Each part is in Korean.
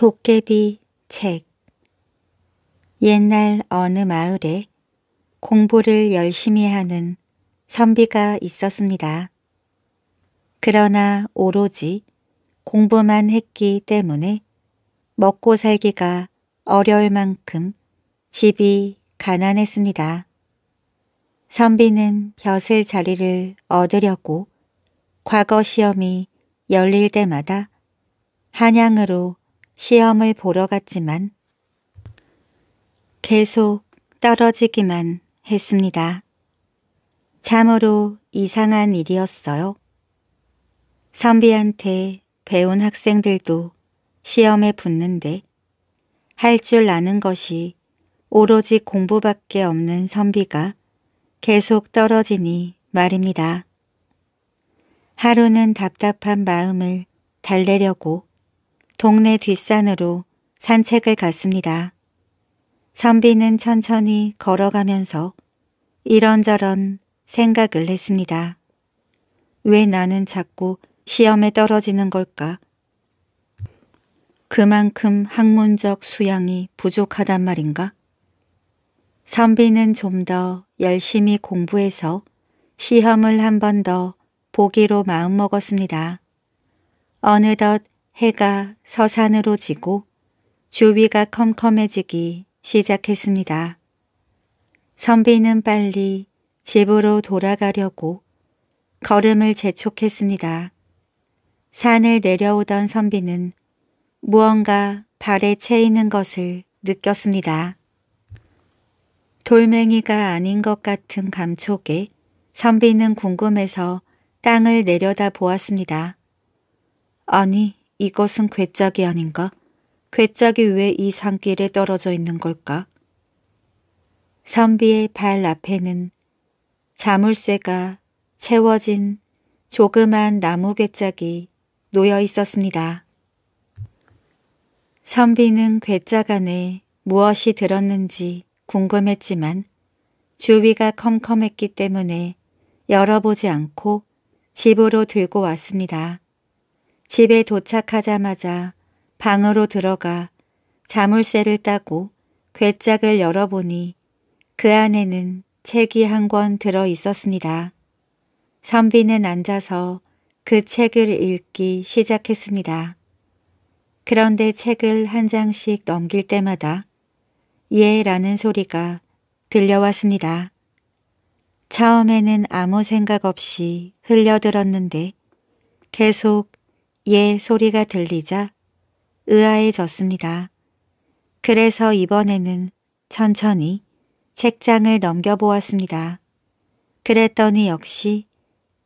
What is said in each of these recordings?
도깨비 책 옛날 어느 마을에 공부를 열심히 하는 선비가 있었습니다. 그러나 오로지 공부만 했기 때문에 먹고 살기가 어려울 만큼 집이 가난했습니다. 선비는 벼슬 자리를 얻으려고 과거 시험이 열릴 때마다 한양으로 시험을 보러 갔지만 계속 떨어지기만 했습니다. 참으로 이상한 일이었어요. 선비한테 배운 학생들도 시험에 붙는데 할 줄 아는 것이 오로지 공부밖에 없는 선비가 계속 떨어지니 말입니다. 하루는 답답한 마음을 달래려고 동네 뒷산으로 산책을 갔습니다. 선비는 천천히 걸어가면서 이런저런 생각을 했습니다. 왜 나는 자꾸 시험에 떨어지는 걸까? 그만큼 학문적 수양이 부족하단 말인가? 선비는 좀 더 열심히 공부해서 시험을 한 번 더 보기로 마음먹었습니다. 어느덧 해가 서산으로 지고 주위가 컴컴해지기 시작했습니다. 선비는 빨리 집으로 돌아가려고 걸음을 재촉했습니다. 산을 내려오던 선비는 무언가 발에 채이는 것을 느꼈습니다. 돌멩이가 아닌 것 같은 감촉에 선비는 궁금해서 땅을 내려다 보았습니다. 아니, 이것은 괴짜기 아닌가? 괴짜기왜 이 산길에 떨어져 있는 걸까? 선비의 발 앞에는 자물쇠가 채워진 조그만 나무 괴짜기 놓여 있었습니다. 선비는 괴짜 안에 무엇이 들었는지 궁금했지만 주위가 컴컴했기 때문에 열어보지 않고 집으로 들고 왔습니다. 집에 도착하자마자 방으로 들어가 자물쇠를 따고 괴짝을 열어보니 그 안에는 책이 한 권 들어 있었습니다. 선비는 앉아서 그 책을 읽기 시작했습니다. 그런데 책을 한 장씩 넘길 때마다 예 라는 소리가 들려왔습니다. 처음에는 아무 생각 없이 흘려들었는데 계속 예 소리가 들리자 의아해졌습니다. 그래서 이번에는 천천히 책장을 넘겨보았습니다. 그랬더니 역시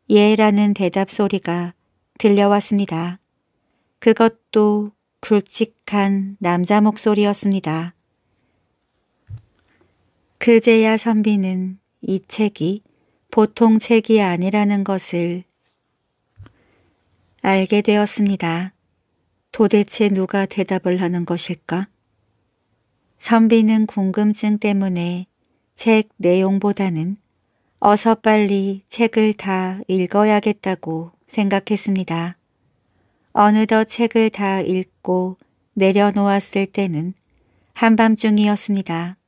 예라는 대답 소리가 들려왔습니다. 그것도 굵직한 남자 목소리였습니다. 그제야 선비는 이 책이 보통 책이 아니라는 것을 알게 되었습니다. 도대체 누가 대답을 하는 것일까? 선비는 궁금증 때문에 책 내용보다는 어서 빨리 책을 다 읽어야겠다고 생각했습니다. 어느덧 책을 다 읽고 내려놓았을 때는 한밤중이었습니다.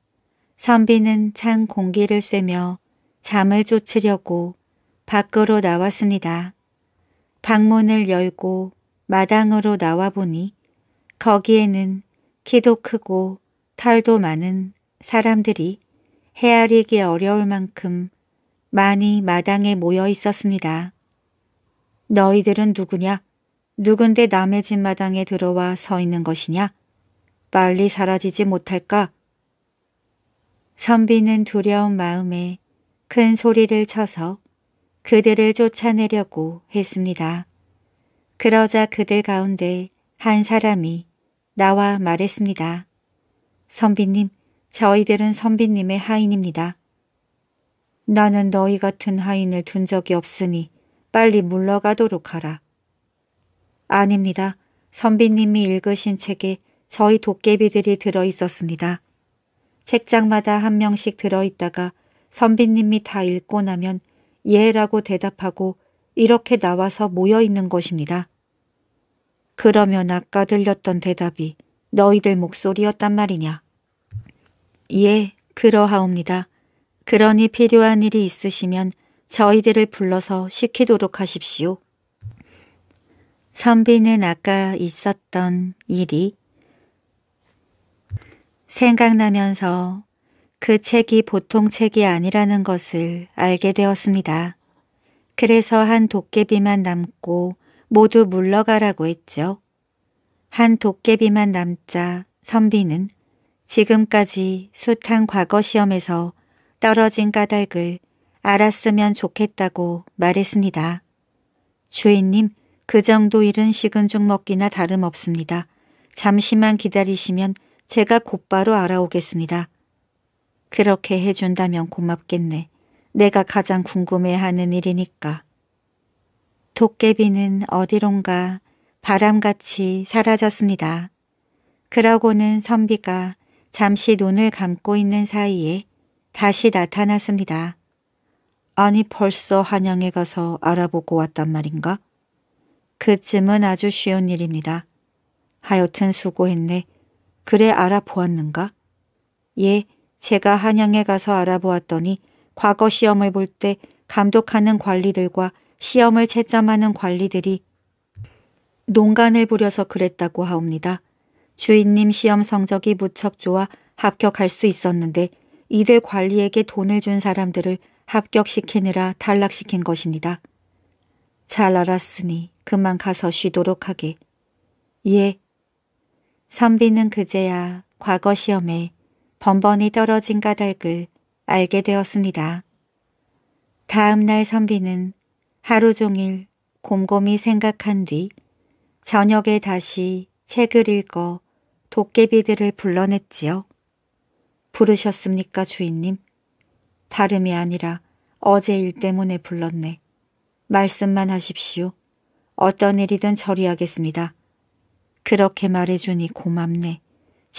선비는 찬 공기를 쐬며 잠을 쫓으려고 밖으로 나왔습니다. 방문을 열고 마당으로 나와보니 거기에는 키도 크고 탈도 많은 사람들이 헤아리기 어려울 만큼 많이 마당에 모여 있었습니다. 너희들은 누구냐? 누군데 남의 집 마당에 들어와 서 있는 것이냐? 빨리 사라지지 못할까? 선비는 두려운 마음에 큰 소리를 쳐서 그들을 쫓아내려고 했습니다. 그러자 그들 가운데 한 사람이 나와 말했습니다. 선비님, 저희들은 선비님의 하인입니다. 나는 너희 같은 하인을 둔 적이 없으니 빨리 물러가도록 하라. 아닙니다. 선비님이 읽으신 책에 저희 도깨비들이 들어있었습니다. 책장마다 한 명씩 들어있다가 선비님이 다 읽고 나면 예라고 대답하고 이렇게 나와서 모여 있는 것입니다. 그러면 아까 들렸던 대답이 너희들 목소리였단 말이냐? 예, 그러하옵니다. 그러니 필요한 일이 있으시면 저희들을 불러서 시키도록 하십시오. 선비는 아까 있었던 일이 생각나면서 그 책이 보통 책이 아니라는 것을 알게 되었습니다. 그래서 한 도깨비만 남고 모두 물러가라고 했죠. 한 도깨비만 남자 선비는 지금까지 숱한 과거 시험에서 떨어진 까닭을 알았으면 좋겠다고 말했습니다. 주인님, 그 정도 일은 식은 죽 먹기나 다름없습니다. 잠시만 기다리시면 제가 곧바로 알아오겠습니다. 그렇게 해준다면 고맙겠네. 내가 가장 궁금해하는 일이니까. 도깨비는 어디론가 바람같이 사라졌습니다. 그러고는 선비가 잠시 눈을 감고 있는 사이에 다시 나타났습니다. 아니 벌써 한양에 가서 알아보고 왔단 말인가? 그쯤은 아주 쉬운 일입니다. 하여튼 수고했네. 그래 알아보았는가? 예, 제가 한양에 가서 알아보았더니 과거 시험을 볼 때 감독하는 관리들과 시험을 채점하는 관리들이 농간을 부려서 그랬다고 하옵니다. 주인님 시험 성적이 무척 좋아 합격할 수 있었는데 이들 관리에게 돈을 준 사람들을 합격시키느라 탈락시킨 것입니다. 잘 알았으니 그만 가서 쉬도록 하게. 예. 선비는 그제야 과거 시험에 번번이 떨어진 까닭을 알게 되었습니다. 다음 날 선비는 하루 종일 곰곰이 생각한 뒤 저녁에 다시 책을 읽어 도깨비들을 불러냈지요. 부르셨습니까 주인님? 다름이 아니라 어제 일 때문에 불렀네. 말씀만 하십시오. 어떤 일이든 처리하겠습니다. 그렇게 말해주니 고맙네.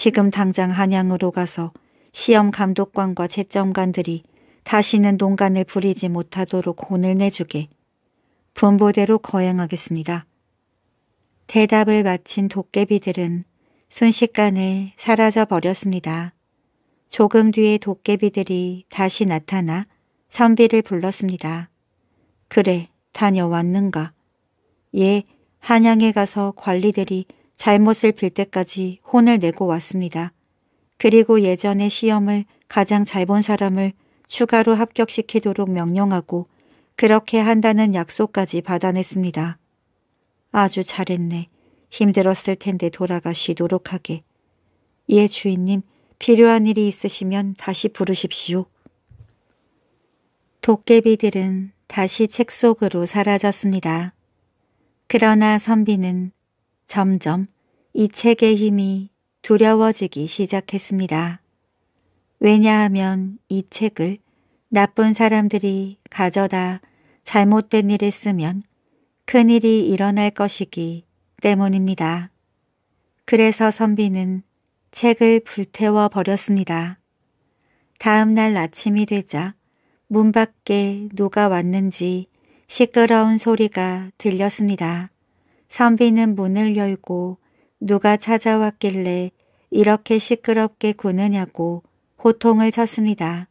지금 당장 한양으로 가서 시험 감독관과 채점관들이 다시는 농간을 부리지 못하도록 혼을 내주게 분보대로 거행하겠습니다. 대답을 마친 도깨비들은 순식간에 사라져 버렸습니다. 조금 뒤에 도깨비들이 다시 나타나 선비를 불렀습니다. 그래, 다녀왔는가? 예, 한양에 가서 관리들이 잘못을 빌 때까지 혼을 내고 왔습니다. 그리고 예전에 시험을 가장 잘 본 사람을 추가로 합격시키도록 명령하고 그렇게 한다는 약속까지 받아냈습니다. 아주 잘했네. 힘들었을 텐데 돌아가 쉬도록 하게. 예, 주인님. 필요한 일이 있으시면 다시 부르십시오. 도깨비들은 다시 책 속으로 사라졌습니다. 그러나 선비는 점점 이 책의 힘이 두려워지기 시작했습니다. 왜냐하면 이 책을 나쁜 사람들이 가져다 잘못된 일에 쓰면 큰일이 일어날 것이기 때문입니다. 그래서 선비는 책을 불태워 버렸습니다. 다음 날 아침이 되자 문 밖에 누가 왔는지 시끄러운 소리가 들렸습니다. 선비는 문을 열고 누가 찾아왔길래 이렇게 시끄럽게 구느냐고 호통을 쳤습니다.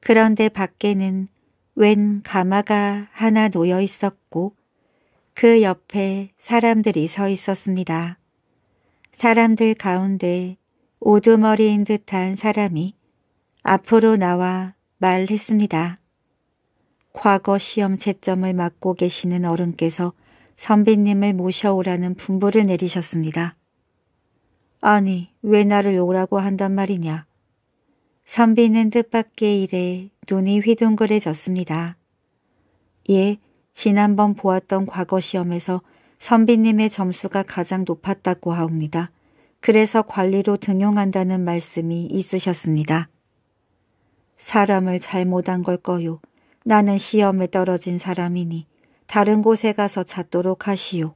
그런데 밖에는 웬 가마가 하나 놓여 있었고 그 옆에 사람들이 서 있었습니다. 사람들 가운데 오두머리인 듯한 사람이 앞으로 나와 말했습니다. 과거 시험 채점을 맡고 계시는 어른께서 선비님을 모셔오라는 분부를 내리셨습니다. 아니, 왜 나를 오라고 한단 말이냐. 선비는 뜻밖의 일에 눈이 휘둥그레졌습니다. 예, 지난번 보았던 과거 시험에서 선비님의 점수가 가장 높았다고 하옵니다. 그래서 관리로 등용한다는 말씀이 있으셨습니다. 사람을 잘못한 걸 거요. 나는 시험에 떨어진 사람이니 다른 곳에 가서 찾도록 하시오.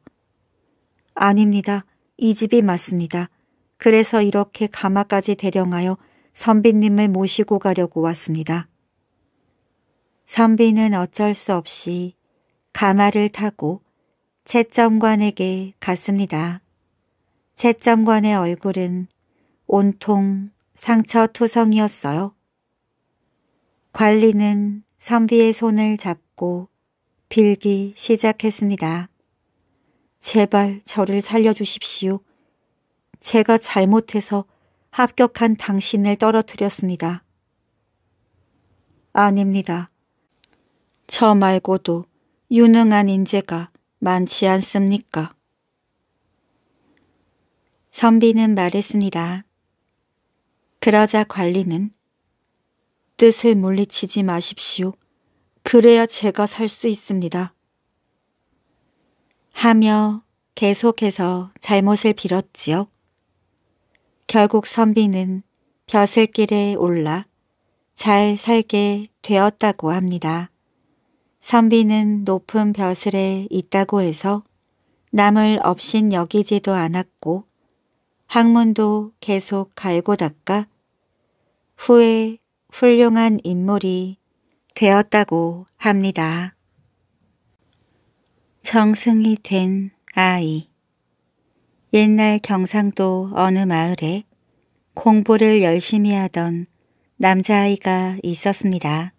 아닙니다. 이 집이 맞습니다. 그래서 이렇게 가마까지 대령하여 선비님을 모시고 가려고 왔습니다. 선비는 어쩔 수 없이 가마를 타고 채점관에게 갔습니다. 채점관의 얼굴은 온통 상처투성이었어요. 관리는 선비의 손을 잡고 빌기 시작했습니다. 제발 저를 살려주십시오. 제가 잘못해서 합격한 당신을 떨어뜨렸습니다. 아닙니다. 저 말고도 유능한 인재가 많지 않습니까? 선비는 말했습니다. 그러자 관리는 뜻을 물리치지 마십시오. 그래야 제가 살 수 있습니다. 하며 계속해서 잘못을 빌었지요. 결국 선비는 벼슬길에 올라 잘 살게 되었다고 합니다. 선비는 높은 벼슬에 있다고 해서 남을 업신 여기지도 않았고 학문도 계속 갈고 닦아 후에 훌륭한 인물이 되었다고 합니다. 정승이 된 아이 옛날 경상도 어느 마을에 공부를 열심히 하던 남자아이가 있었습니다.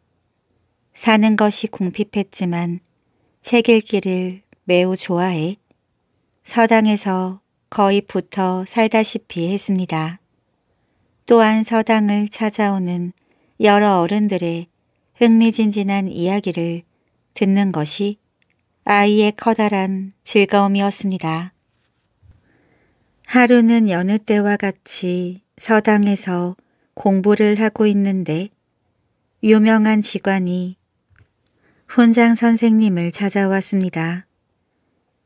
사는 것이 궁핍했지만 책 읽기를 매우 좋아해 서당에서 거의 붙어 살다시피 했습니다. 또한 서당을 찾아오는 여러 어른들의 흥미진진한 이야기를 듣는 것이 아이의 커다란 즐거움이었습니다. 하루는 여느 때와 같이 서당에서 공부를 하고 있는데 유명한 직관이 훈장 선생님을 찾아왔습니다.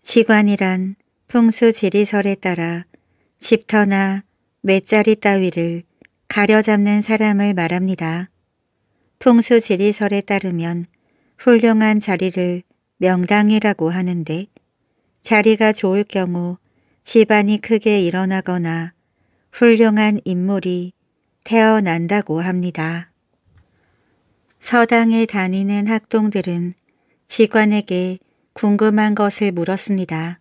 직관이란 풍수지리설에 따라 집터나 맷자리 따위를 가려잡는 사람을 말합니다. 풍수 지리설에 따르면 훌륭한 자리를 명당이라고 하는데 자리가 좋을 경우 집안이 크게 일어나거나 훌륭한 인물이 태어난다고 합니다. 서당에 다니는 학동들은 직관에게 궁금한 것을 물었습니다.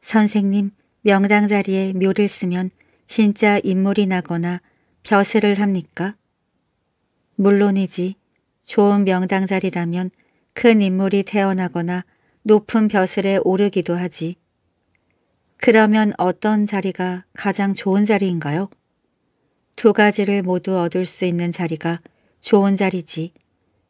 선생님, 명당 자리에 묘를 쓰면 진짜 인물이 나거나 벼슬을 합니까? 물론이지 좋은 명당 자리라면 큰 인물이 태어나거나 높은 벼슬에 오르기도 하지. 그러면 어떤 자리가 가장 좋은 자리인가요? 두 가지를 모두 얻을 수 있는 자리가 좋은 자리지.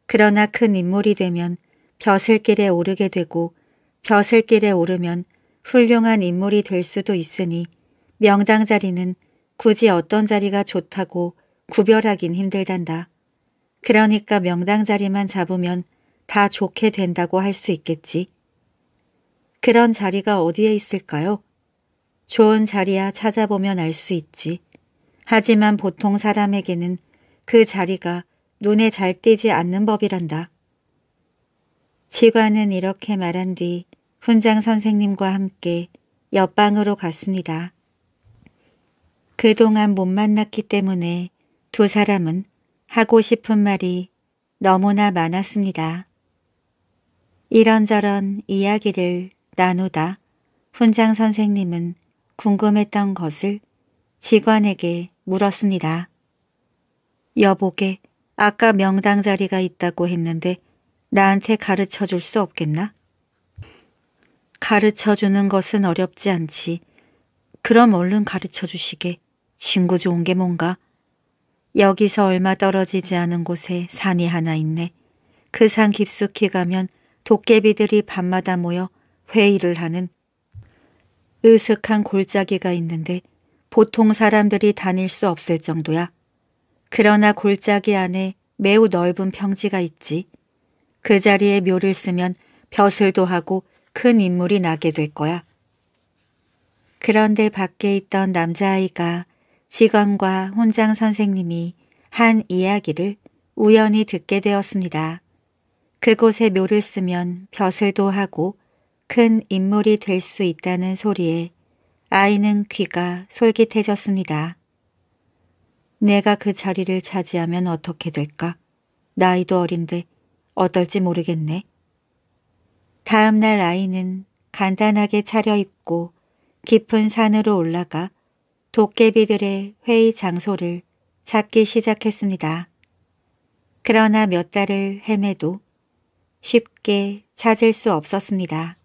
그러나 큰 인물이 되면 벼슬길에 오르게 되고 벼슬길에 오르면 훌륭한 인물이 될 수도 있으니 명당 자리는 굳이 어떤 자리가 좋다고 구별하긴 힘들단다. 그러니까 명당 자리만 잡으면 다 좋게 된다고 할 수 있겠지. 그런 자리가 어디에 있을까요? 좋은 자리야 찾아보면 알 수 있지. 하지만 보통 사람에게는 그 자리가 눈에 잘 띄지 않는 법이란다. 지관은 이렇게 말한 뒤 훈장 선생님과 함께 옆방으로 갔습니다. 그동안 못 만났기 때문에 두 사람은 하고 싶은 말이 너무나 많았습니다. 이런저런 이야기를 나누다 훈장 선생님은 궁금했던 것을 직원에게 물었습니다. 여보게 아까 명당 자리가 있다고 했는데 나한테 가르쳐 줄 수 없겠나? 가르쳐 주는 것은 어렵지 않지. 그럼 얼른 가르쳐 주시게. 친구 좋은 게 뭔가 여기서 얼마 떨어지지 않은 곳에 산이 하나 있네. 그 산 깊숙이 가면 도깨비들이 밤마다 모여 회의를 하는 으슥한 골짜기가 있는데 보통 사람들이 다닐 수 없을 정도야. 그러나 골짜기 안에 매우 넓은 평지가 있지. 그 자리에 묘를 쓰면 벼슬도 하고 큰 인물이 나게 될 거야. 그런데 밖에 있던 남자아이가 직원과 혼장 선생님이 한 이야기를 우연히 듣게 되었습니다. 그곳에 묘를 쓰면 벼슬도 하고 큰 인물이 될 수 있다는 소리에 아이는 귀가 솔깃해졌습니다. 내가 그 자리를 차지하면 어떻게 될까? 나이도 어린데 어떨지 모르겠네. 다음날 아이는 간단하게 차려입고 깊은 산으로 올라가 도깨비들의 회의 장소를 찾기 시작했습니다. 그러나 몇 달을 헤매도 쉽게 찾을 수 없었습니다.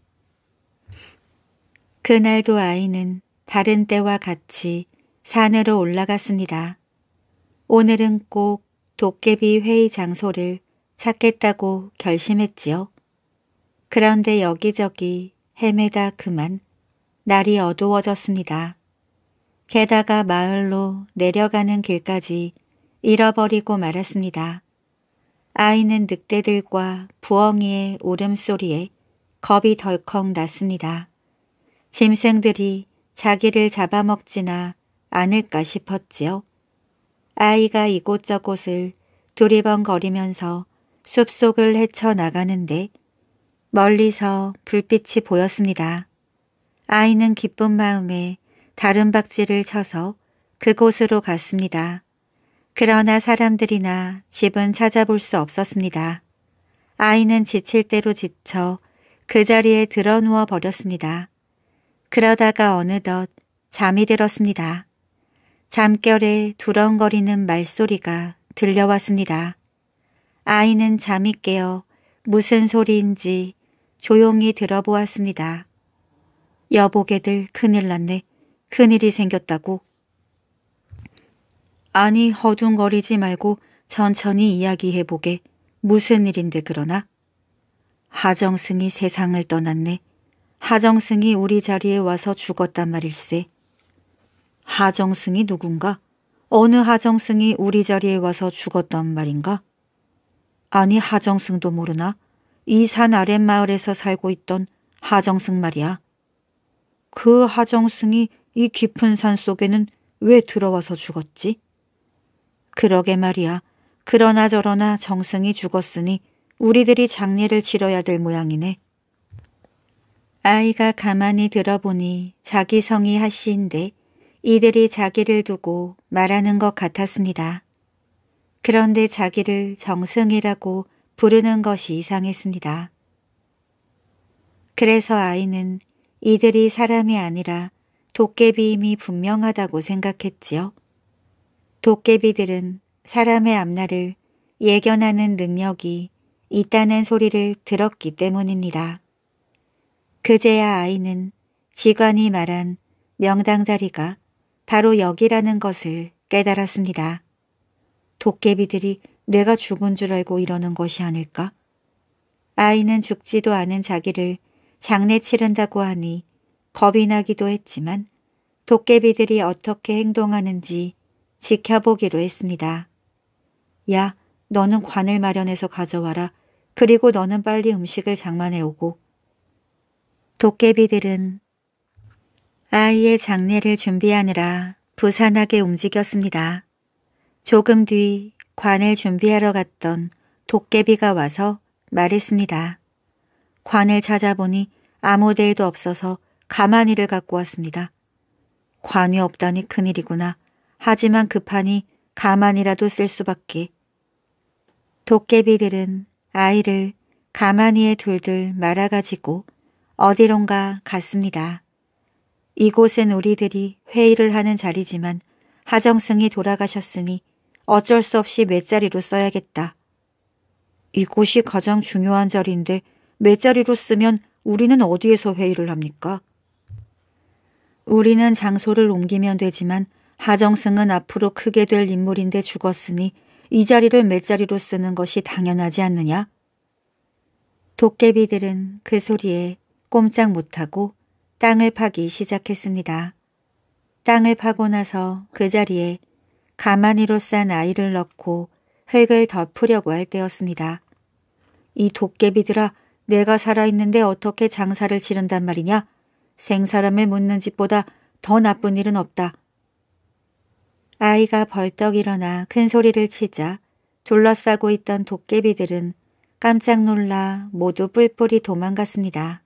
그날도 아이는 다른 때와 같이 산으로 올라갔습니다. 오늘은 꼭 도깨비 회의 장소를 찾겠다고 결심했지요. 그런데 여기저기 헤매다 그만 날이 어두워졌습니다. 게다가 마을로 내려가는 길까지 잃어버리고 말았습니다. 아이는 늑대들과 부엉이의 울음소리에 겁이 덜컥 났습니다. 짐승들이 자기를 잡아먹지나 않을까 싶었지요. 아이가 이곳저곳을 두리번거리면서 숲속을 헤쳐나가는데 멀리서 불빛이 보였습니다. 아이는 기쁜 마음에 다른 박지를 쳐서 그곳으로 갔습니다. 그러나 사람들이나 집은 찾아볼 수 없었습니다. 아이는 지칠 대로 지쳐 그 자리에 들어 누워 버렸습니다. 그러다가 어느덧 잠이 들었습니다. 잠결에 두렁거리는 말소리가 들려왔습니다. 아이는 잠이 깨어 무슨 소리인지 조용히 들어보았습니다. 여보게들 큰일 났네. 큰일이 생겼다고. 아니 허둥거리지 말고 천천히 이야기해보게. 무슨 일인데 그러나? 하정승이 세상을 떠났네. 하정승이 우리 자리에 와서 죽었단 말일세. 하정승이 누군가? 어느 하정승이 우리 자리에 와서 죽었단 말인가? 아니 하정승도 모르나? 이 산 아랫마을에서 살고 있던 하정승 말이야. 그 하정승이 이 깊은 산 속에는 왜 들어와서 죽었지? 그러게 말이야. 그러나 저러나 정승이 죽었으니 우리들이 장례를 치러야 될 모양이네. 아이가 가만히 들어보니 자기 성이 하시인데 이들이 자기를 두고 말하는 것 같았습니다. 그런데 자기를 정승이라고 부르는 것이 이상했습니다. 그래서 아이는 이들이 사람이 아니라 도깨비임이 분명하다고 생각했지요. 도깨비들은 사람의 앞날을 예견하는 능력이 있다는 소리를 들었기 때문입니다. 그제야 아이는 지관이 말한 명당 자리가 바로 여기라는 것을 깨달았습니다. 도깨비들이 내가 죽은 줄 알고 이러는 것이 아닐까? 아이는 죽지도 않은 자기를 장례 치른다고 하니 겁이 나기도 했지만 도깨비들이 어떻게 행동하는지 지켜보기로 했습니다. 야, 너는 관을 마련해서 가져와라. 그리고 너는 빨리 음식을 장만해 오고. 도깨비들은 아이의 장례를 준비하느라 부산하게 움직였습니다. 조금 뒤 관을 준비하러 갔던 도깨비가 와서 말했습니다. 관을 찾아보니 아무 데에도 없어서 가만히를 갖고 왔습니다. 관이 없다니 큰일이구나. 하지만 급하니 그 가만히라도 쓸 수밖에. 도깨비들은 아이를 가만히에 둘둘 말아가지고 어디론가 갔습니다. 이곳엔 우리들이 회의를 하는 자리지만 하정승이 돌아가셨으니 어쩔 수 없이 몇자리로 써야겠다. 이곳이 가장 중요한 자리인데 몇자리로 쓰면 우리는 어디에서 회의를 합니까? 우리는 장소를 옮기면 되지만 하정승은 앞으로 크게 될 인물인데 죽었으니 이 자리를 맷자리로 쓰는 것이 당연하지 않느냐? 도깨비들은 그 소리에 꼼짝 못하고 땅을 파기 시작했습니다. 땅을 파고 나서 그 자리에 가만히로싼 아이를 넣고 흙을 덮으려고 할 때였습니다. 이 도깨비들아 내가 살아있는데 어떻게 장사를 치른단 말이냐? 생사람을 묻는 짓보다 더 나쁜 일은 없다. 아이가 벌떡 일어나 큰 소리를 치자 둘러싸고 있던 도깨비들은 깜짝 놀라 모두 뿔뿔이 도망갔습니다.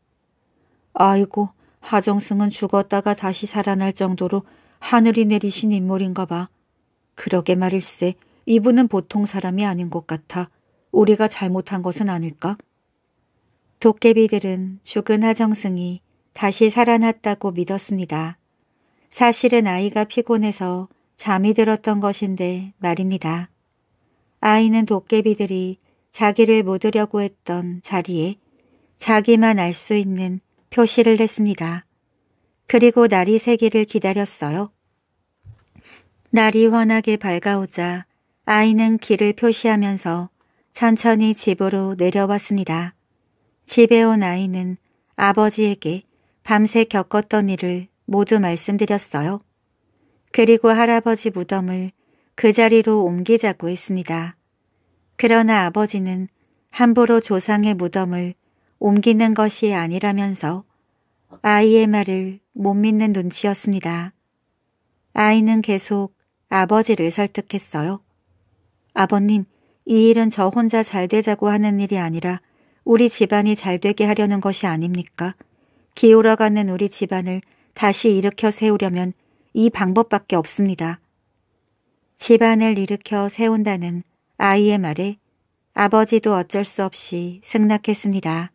아이고, 하정승은 죽었다가 다시 살아날 정도로 하늘이 내리신 인물인가 봐. 그러게 말일세, 이분은 보통 사람이 아닌 것 같아. 우리가 잘못한 것은 아닐까? 도깨비들은 죽은 하정승이 다시 살아났다고 믿었습니다. 사실은 아이가 피곤해서 잠이 들었던 것인데 말입니다. 아이는 도깨비들이 자기를 묻으려고 했던 자리에 자기만 알 수 있는 표시를 했습니다. 그리고 날이 새기를 기다렸어요. 날이 환하게 밝아오자 아이는 길을 표시하면서 천천히 집으로 내려왔습니다. 집에 온 아이는 아버지에게 밤새 겪었던 일을 모두 말씀드렸어요. 그리고 할아버지 무덤을 그 자리로 옮기자고 했습니다. 그러나 아버지는 함부로 조상의 무덤을 옮기는 것이 아니라면서 아이의 말을 못 믿는 눈치였습니다. 아이는 계속 아버지를 설득했어요. 아버님, 이 일은 저 혼자 잘 되자고 하는 일이 아니라 우리 집안이 잘 되게 하려는 것이 아닙니까? 기울어가는 우리 집안을 다시 일으켜 세우려면 이 방법밖에 없습니다. 집안을 일으켜 세운다는 아이의 말에 아버지도 어쩔 수 없이 승낙했습니다.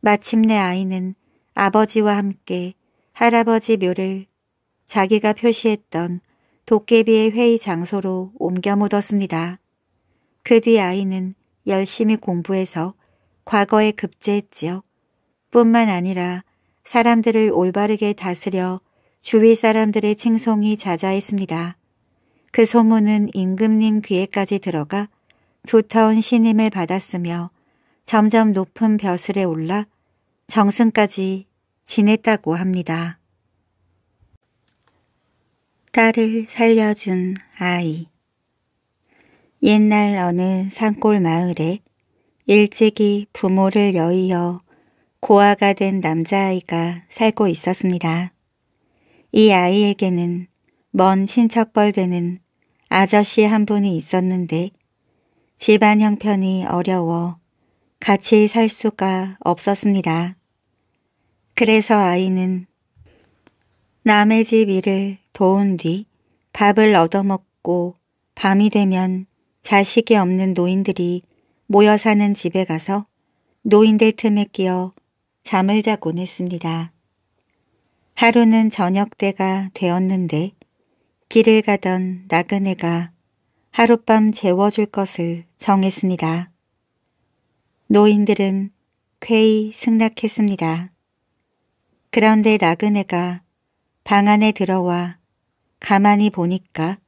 마침내 아이는 아버지와 함께 할아버지 묘를 자기가 표시했던 도깨비의 회의 장소로 옮겨 묻었습니다. 그 뒤 아이는 열심히 공부해서 과거에 급제했지요. 뿐만 아니라 사람들을 올바르게 다스려 주위 사람들의 칭송이 자자했습니다. 그 소문은 임금님 귀에까지 들어가 두터운 신임을 받았으며 점점 높은 벼슬에 올라 정승까지 지냈다고 합니다. 딸을 살려준 아이 옛날 어느 산골 마을에 일찍이 부모를 여의어 고아가 된 남자아이가 살고 있었습니다. 이 아이에게는 먼 친척벌되는 아저씨 한 분이 있었는데 집안 형편이 어려워 같이 살 수가 없었습니다. 그래서 아이는 남의 집 일을 도운 뒤 밥을 얻어먹고 밤이 되면 자식이 없는 노인들이 모여 사는 집에 가서 노인들 틈에 끼어 잠을 자곤 했습니다. 하루는 저녁 때가 되었는데 길을 가던 나그네가 하룻밤 재워줄 것을 정했습니다. 노인들은 쾌히 승낙했습니다. 그런데 나그네가 방 안에 들어와 가만히 보니까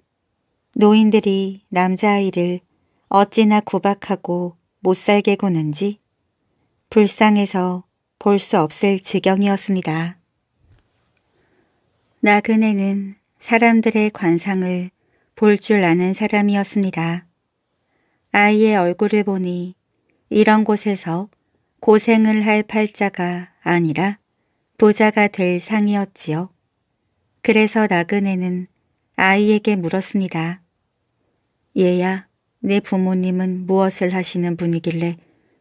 노인들이 남자아이를 어찌나 구박하고 못살게 구는지 불쌍해서 볼수 없을 지경이었습니다. 나그네는 사람들의 관상을 볼 줄 아는 사람이었습니다. 아이의 얼굴을 보니 이런 곳에서 고생을 할 팔자가 아니라 부자가 될 상이었지요. 그래서 나그네는 아이에게 물었습니다. 얘야, 네 부모님은 무엇을 하시는 분이길래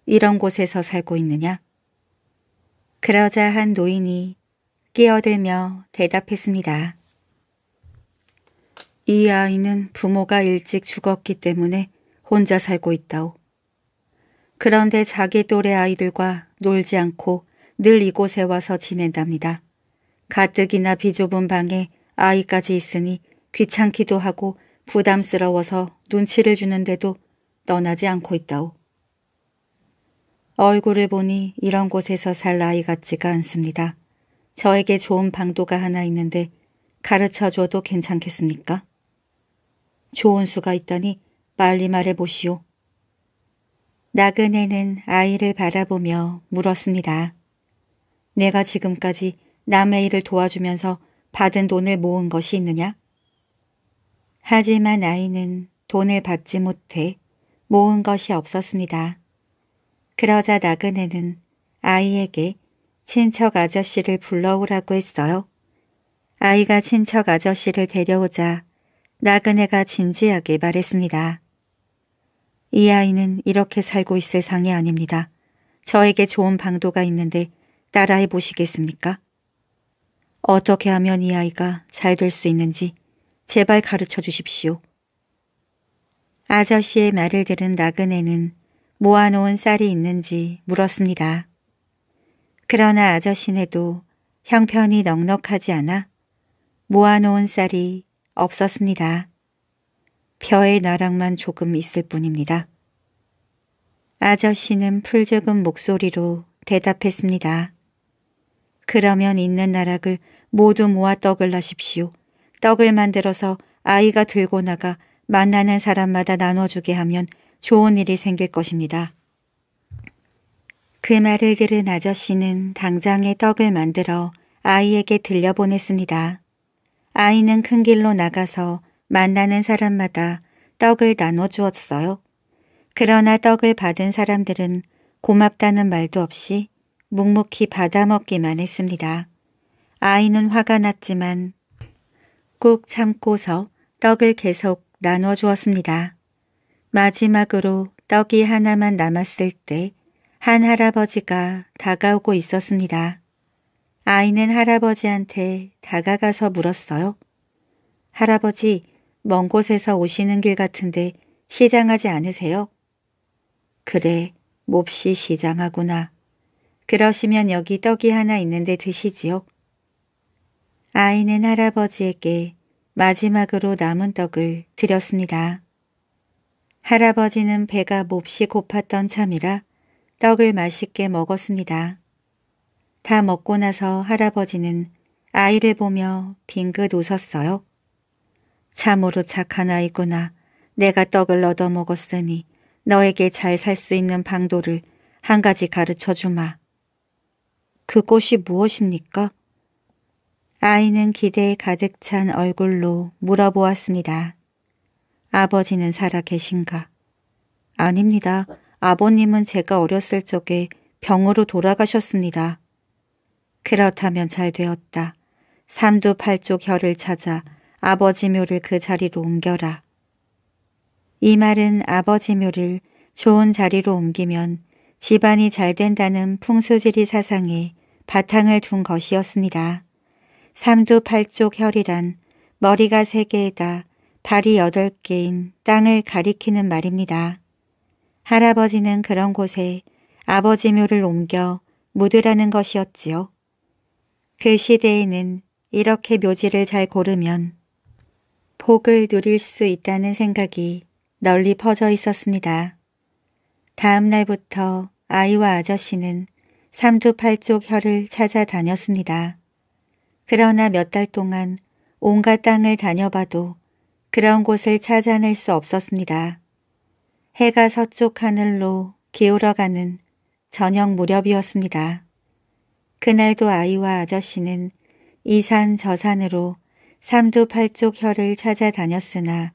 이런 곳에서 살고 있느냐? 그러자 한 노인이 끼어들며 대답했습니다. 이 아이는 부모가 일찍 죽었기 때문에 혼자 살고 있다오. 그런데 자기 또래 아이들과 놀지 않고 늘 이곳에 와서 지낸답니다. 가뜩이나 비좁은 방에 아이까지 있으니 귀찮기도 하고 부담스러워서 눈치를 주는데도 떠나지 않고 있다오. 얼굴을 보니 이런 곳에서 살 나이 같지가 않습니다. 저에게 좋은 방도가 하나 있는데 가르쳐줘도 괜찮겠습니까? 좋은 수가 있다니 빨리 말해보시오. 나그네는 아이를 바라보며 물었습니다. 내가 지금까지 남의 일을 도와주면서 받은 돈을 모은 것이 있느냐? 하지만 아이는 돈을 받지 못해 모은 것이 없었습니다. 그러자 나그네는 아이에게 친척 아저씨를 불러오라고 했어요. 아이가 친척 아저씨를 데려오자 나그네가 진지하게 말했습니다. 이 아이는 이렇게 살고 있을 상이 아닙니다. 저에게 좋은 방도가 있는데 따라해 보시겠습니까? 어떻게 하면 이 아이가 잘 될 수 있는지 제발 가르쳐 주십시오. 아저씨의 말을 들은 나그네는 모아놓은 쌀이 있는지 물었습니다. 그러나 아저씨네도 형편이 넉넉하지 않아 모아놓은 쌀이 없었습니다. 벼의 나락만 조금 있을 뿐입니다. 아저씨는 풀적은 목소리로 대답했습니다. 그러면 있는 나락을 모두 모아 떡을 나십시오. 떡을 만들어서 아이가 들고 나가 만나는 사람마다 나눠주게 하면 좋은 일이 생길 것입니다. 그 말을 들은 아저씨는 당장에 떡을 만들어 아이에게 들려보냈습니다. 아이는 큰 길로 나가서 만나는 사람마다 떡을 나눠주었어요. 그러나 떡을 받은 사람들은 고맙다는 말도 없이 묵묵히 받아먹기만 했습니다. 아이는 화가 났지만 꾹 참고서 떡을 계속 나눠주었습니다. 마지막으로 떡이 하나만 남았을 때 한 할아버지가 다가오고 있었습니다. 아이는 할아버지한테 다가가서 물었어요. 할아버지, 먼 곳에서 오시는 길 같은데 시장하지 않으세요? 그래, 몹시 시장하구나. 그러시면 여기 떡이 하나 있는데 드시지요. 아이는 할아버지에게 마지막으로 남은 떡을 드렸습니다. 할아버지는 배가 몹시 고팠던 참이라 떡을 맛있게 먹었습니다. 다 먹고 나서 할아버지는 아이를 보며 빙긋 웃었어요. 참으로 착한 아이구나. 내가 떡을 얻어 먹었으니 너에게 잘 살 수 있는 방도를 한 가지 가르쳐 주마. 그곳이 무엇입니까? 아이는 기대에 가득 찬 얼굴로 물어보았습니다. 아버지는 살아 계신가? 아닙니다. 아버님은 제가 어렸을 적에 병으로 돌아가셨습니다. 그렇다면 잘 되었다. 삼두팔쪽 혀를 찾아 아버지 묘를 그 자리로 옮겨라. 이 말은 아버지 묘를 좋은 자리로 옮기면 집안이 잘 된다는 풍수지리 사상에 바탕을 둔 것이었습니다. 삼두팔쪽 혈이란 머리가 세 개에다 발이 여덟 개인 땅을 가리키는 말입니다. 할아버지는 그런 곳에 아버지 묘를 옮겨 묻으라는 것이었지요. 그 시대에는 이렇게 묘지를 잘 고르면 복을 누릴 수 있다는 생각이 널리 퍼져 있었습니다. 다음 날부터 아이와 아저씨는 삼두팔쪽 혀를 찾아다녔습니다. 그러나 몇 달 동안 온갖 땅을 다녀봐도 그런 곳을 찾아낼 수 없었습니다. 해가 서쪽 하늘로 기울어가는 저녁 무렵이었습니다. 그날도 아이와 아저씨는 이산 저 산으로 삼두팔쪽 혀를 찾아다녔으나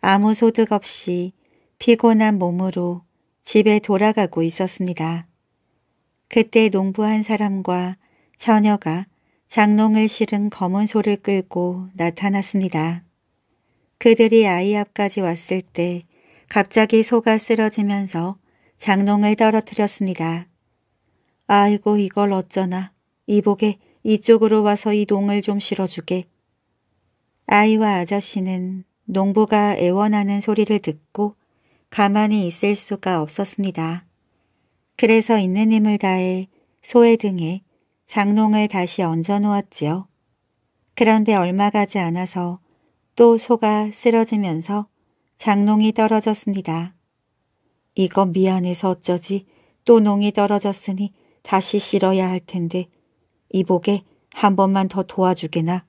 아무 소득 없이 피곤한 몸으로 집에 돌아가고 있었습니다. 그때 농부 한 사람과 처녀가 장롱을 실은 검은 소를 끌고 나타났습니다. 그들이 아이 앞까지 왔을 때 갑자기 소가 쓰러지면서 장롱을 떨어뜨렸습니다. 아이고 이걸 어쩌나. 이복에 이쪽으로 와서 이 농을 좀 실어주게. 아이와 아저씨는 농부가 애원하는 소리를 듣고 가만히 있을 수가 없었습니다. 그래서 있는 힘을 다해 소의 등에 장롱을 다시 얹어 놓았지요. 그런데 얼마 가지 않아서 또 소가 쓰러지면서 장농이 떨어졌습니다. 이거 미안해서 어쩌지 또 농이 떨어졌으니 다시 실어야 할 텐데 이복에 한 번만 더 도와주게나.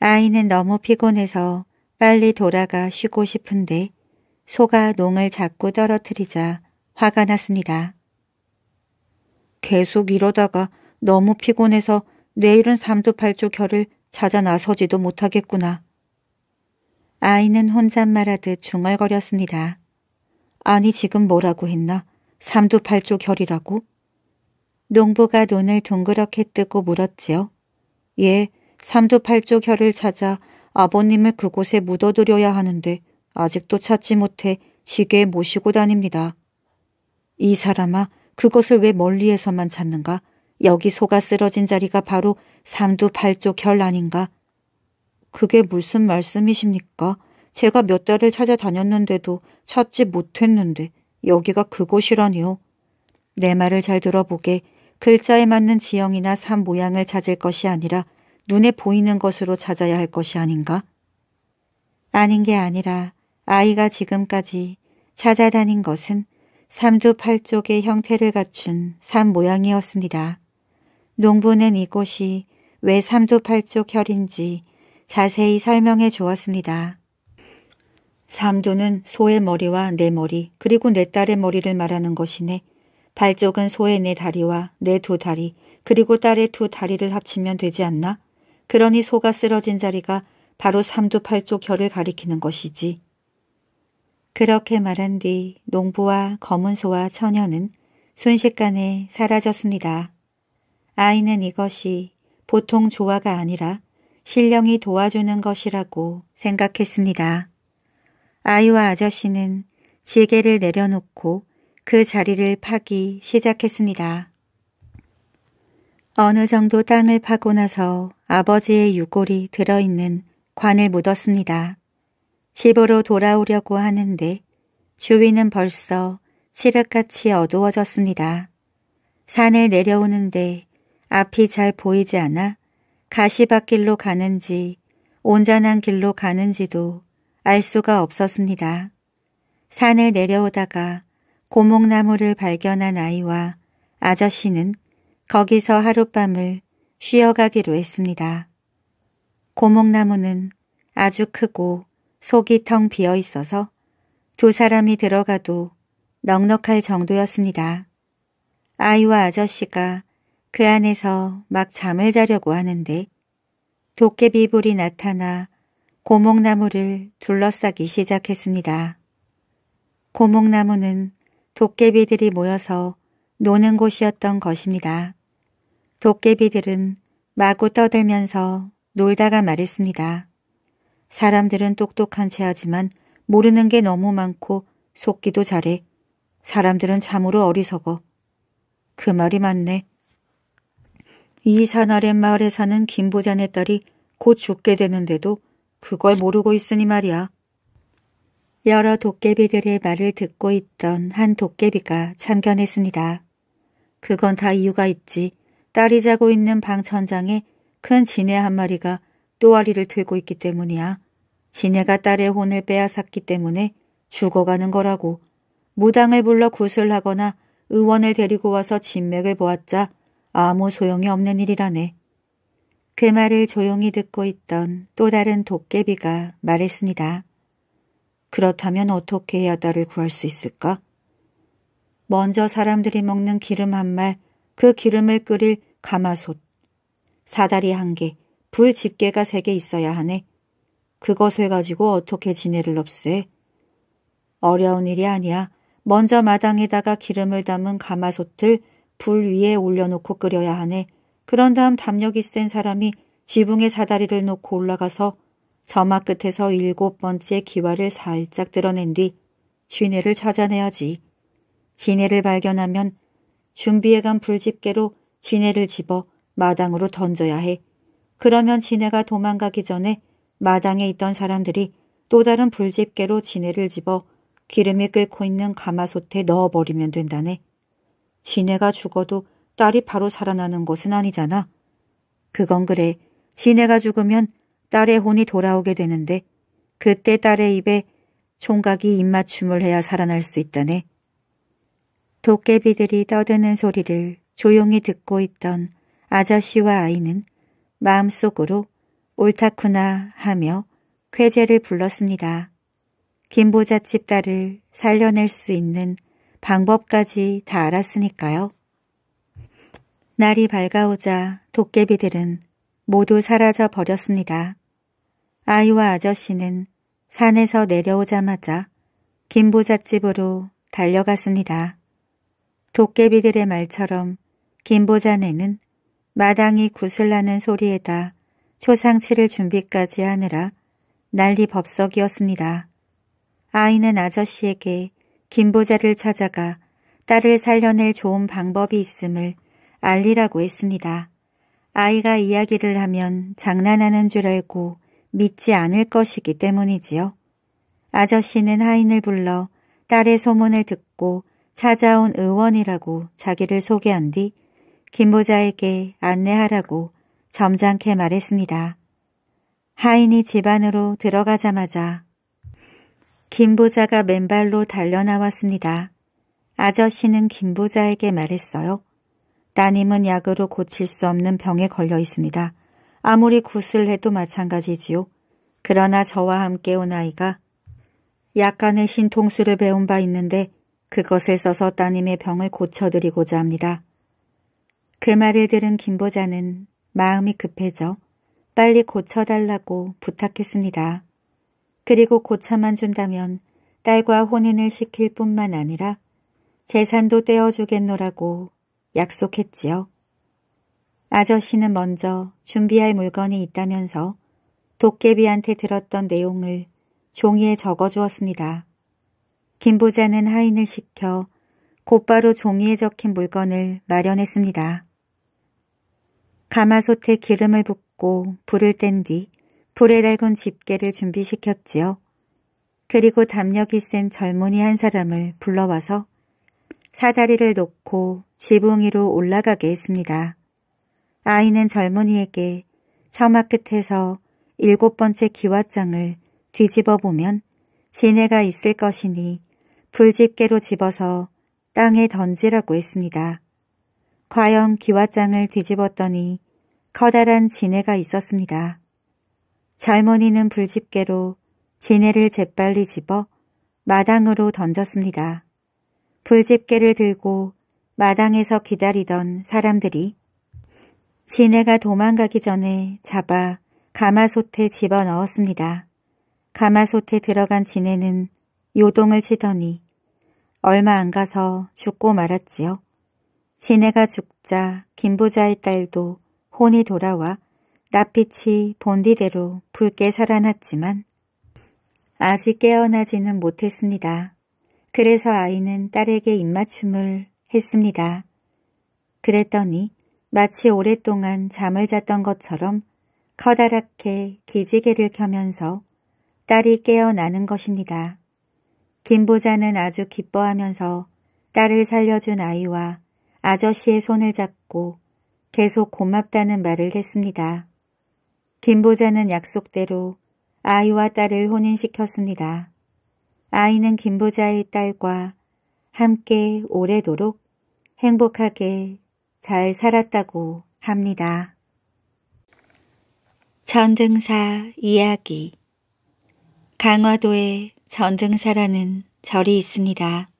아이는 너무 피곤해서 빨리 돌아가 쉬고 싶은데 소가 농을 자꾸 떨어뜨리자 화가 났습니다. 계속 이러다가 너무 피곤해서 내일은 삼두팔조 결을 찾아 나서지도 못하겠구나. 아이는 혼잣말하듯 중얼거렸습니다. 아니 지금 뭐라고 했나? 삼두팔조 결이라고? 농부가 눈을 동그랗게 뜨고 물었지요. 예, 삼두팔조 결을 찾아 아버님을 그곳에 묻어두려야 하는데 아직도 찾지 못해 지게 모시고 다닙니다. 이 사람아, 그것을 왜 멀리에서만 찾는가? 여기 소가 쓰러진 자리가 바로 삼두팔조 결 아닌가? 그게 무슨 말씀이십니까? 제가 몇 달을 찾아다녔는데도 찾지 못했는데 여기가 그곳이라니요. 내 말을 잘 들어보게 글자에 맞는 지형이나 산 모양을 찾을 것이 아니라 눈에 보이는 것으로 찾아야 할 것이 아닌가? 아닌 게 아니라 아이가 지금까지 찾아다닌 것은 삼두팔쪽의 형태를 갖춘 산 모양이었습니다. 농부는 이곳이 왜 삼두팔쪽 혈인지 자세히 설명해 주었습니다. 삼두는 소의 머리와 내 머리 그리고 내 딸의 머리를 말하는 것이네. 발쪽은 소의 내 다리와 내 두 다리 그리고 딸의 두 다리를 합치면 되지 않나? 그러니 소가 쓰러진 자리가 바로 삼두팔쪽 결을 가리키는 것이지. 그렇게 말한 뒤 농부와 검은 소와 처녀는 순식간에 사라졌습니다. 아이는 이것이 보통 조화가 아니라 신령이 도와주는 것이라고 생각했습니다. 아이와 아저씨는 지게를 내려놓고 그 자리를 파기 시작했습니다. 어느 정도 땅을 파고 나서 아버지의 유골이 들어있는 관을 묻었습니다. 집으로 돌아오려고 하는데 주위는 벌써 칠흑같이 어두워졌습니다. 산을 내려오는데 앞이 잘 보이지 않아 가시밭길로 가는지 온전한 길로 가는지도 알 수가 없었습니다. 산을 내려오다가 고목나무를 발견한 아이와 아저씨는 거기서 하룻밤을 쉬어가기로 했습니다. 고목나무는 아주 크고 속이 텅 비어 있어서 두 사람이 들어가도 넉넉할 정도였습니다. 아이와 아저씨가 그 안에서 막 잠을 자려고 하는데 도깨비불이 나타나 고목나무를 둘러싸기 시작했습니다. 고목나무는 도깨비들이 모여서 노는 곳이었던 것입니다. 도깨비들은 마구 떠들면서 놀다가 말했습니다. 사람들은 똑똑한 채하지만 모르는 게 너무 많고 속기도 잘해. 사람들은 참으로 어리석어. 그 말이 맞네. 이산 아래 마을에 사는 김보잔의 딸이 곧 죽게 되는데도 그걸 모르고 있으니 말이야. 여러 도깨비들의 말을 듣고 있던 한 도깨비가 참견했습니다. 그건 다 이유가 있지. 딸이 자고 있는 방 천장에 큰 지네 한 마리가 또아리를 들고 있기 때문이야. 지네가 딸의 혼을 빼앗았기 때문에 죽어가는 거라고. 무당을 불러 구슬하거나 의원을 데리고 와서 진맥을 보았자 아무 소용이 없는 일이라네. 그 말을 조용히 듣고 있던 또 다른 도깨비가 말했습니다. 그렇다면 어떻게 야다를 구할 수 있을까? 먼저 사람들이 먹는 기름 한 말, 그 기름을 끓일 가마솥, 사다리 한 개, 불 집게가 세 개 있어야 하네. 그것을 가지고 어떻게 지내를 없애? 어려운 일이 아니야. 먼저 마당에다가 기름을 담은 가마솥을 불 위에 올려놓고 끓여야 하네. 그런 다음 담력이 센 사람이 지붕에 사다리를 놓고 올라가서 점화 끝에서 일곱 번째 기와를 살짝 드러낸 뒤 쥐네를 찾아내야지. 지네를 발견하면 준비해간 불집게로 지네를 집어 마당으로 던져야 해. 그러면 지네가 도망가기 전에 마당에 있던 사람들이 또 다른 불집게로 지네를 집어 기름이 끓고 있는 가마솥에 넣어버리면 된다네. 지네가 죽어도 딸이 바로 살아나는 것은 아니잖아. 그건 그래. 지네가 죽으면 딸의 혼이 돌아오게 되는데 그때 딸의 입에 총각이 입맞춤을 해야 살아날 수 있다네. 도깨비들이 떠드는 소리를 조용히 듣고 있던 아저씨와 아이는 마음속으로 옳다쿠나 하며 쾌재를 불렀습니다. 김보자집 딸을 살려낼 수 있는 방법까지 다 알았으니까요. 날이 밝아오자 도깨비들은 모두 사라져 버렸습니다. 아이와 아저씨는 산에서 내려오자마자 김보잣집으로 달려갔습니다. 도깨비들의 말처럼 김보자네는 마당이 구슬나는 소리에다 초상치를 준비까지 하느라 난리 법석이었습니다. 아이는 아저씨에게 김보자를 찾아가 딸을 살려낼 좋은 방법이 있음을 알리라고 했습니다. 아이가 이야기를 하면 장난하는 줄 알고 믿지 않을 것이기 때문이지요. 아저씨는 하인을 불러 딸의 소문을 듣고 찾아온 의원이라고 자기를 소개한 뒤 김보자에게 안내하라고 점잖게 말했습니다. 하인이 집 안으로 들어가자마자 김보자가 맨발로 달려나왔습니다. 아저씨는 김보자에게 말했어요. 따님은 약으로 고칠 수 없는 병에 걸려 있습니다. 아무리 구슬 해도 마찬가지지요. 그러나 저와 함께 온 아이가 약간의 신통수를 배운 바 있는데 그것을 써서 따님의 병을 고쳐드리고자 합니다. 그 말을 들은 김보자는 마음이 급해져 빨리 고쳐달라고 부탁했습니다. 그리고 고차만 준다면 딸과 혼인을 시킬 뿐만 아니라 재산도 떼어주겠노라고 약속했지요. 아저씨는 먼저 준비할 물건이 있다면서 도깨비한테 들었던 내용을 종이에 적어주었습니다. 김 부자는 하인을 시켜 곧바로 종이에 적힌 물건을 마련했습니다. 가마솥에 기름을 붓고 불을 뗀뒤 불에 달군 집게를 준비시켰지요. 그리고 담력이 센 젊은이 한 사람을 불러와서 사다리를 놓고 지붕 위로 올라가게 했습니다. 아이는 젊은이에게 처마 끝에서 일곱 번째 기와장을 뒤집어 보면 지네가 있을 것이니 불집게로 집어서 땅에 던지라고 했습니다. 과연 기와장을 뒤집었더니 커다란 지네가 있었습니다. 젊은이는 불집게로 지네를 재빨리 집어 마당으로 던졌습니다. 불집게를 들고 마당에서 기다리던 사람들이 지네가 도망가기 전에 잡아 가마솥에 집어넣었습니다. 가마솥에 들어간 지네는 요동을 치더니 얼마 안 가서 죽고 말았지요. 지네가 죽자 김부자의 딸도 혼이 돌아와 낯빛이 본디대로 붉게 살아났지만 아직 깨어나지는 못했습니다. 그래서 아이는 딸에게 입맞춤을 했습니다. 그랬더니 마치 오랫동안 잠을 잤던 것처럼 커다랗게 기지개를 켜면서 딸이 깨어나는 것입니다. 김보자는 아주 기뻐하면서 딸을 살려준 아이와 아저씨의 손을 잡고 계속 고맙다는 말을 했습니다. 김보자는 약속대로 아이와 딸을 혼인시켰습니다. 아이는 김보자의 딸과 함께 오래도록 행복하게 잘 살았다고 합니다. 전등사 이야기 강화도에 전등사라는 절이 있습니다.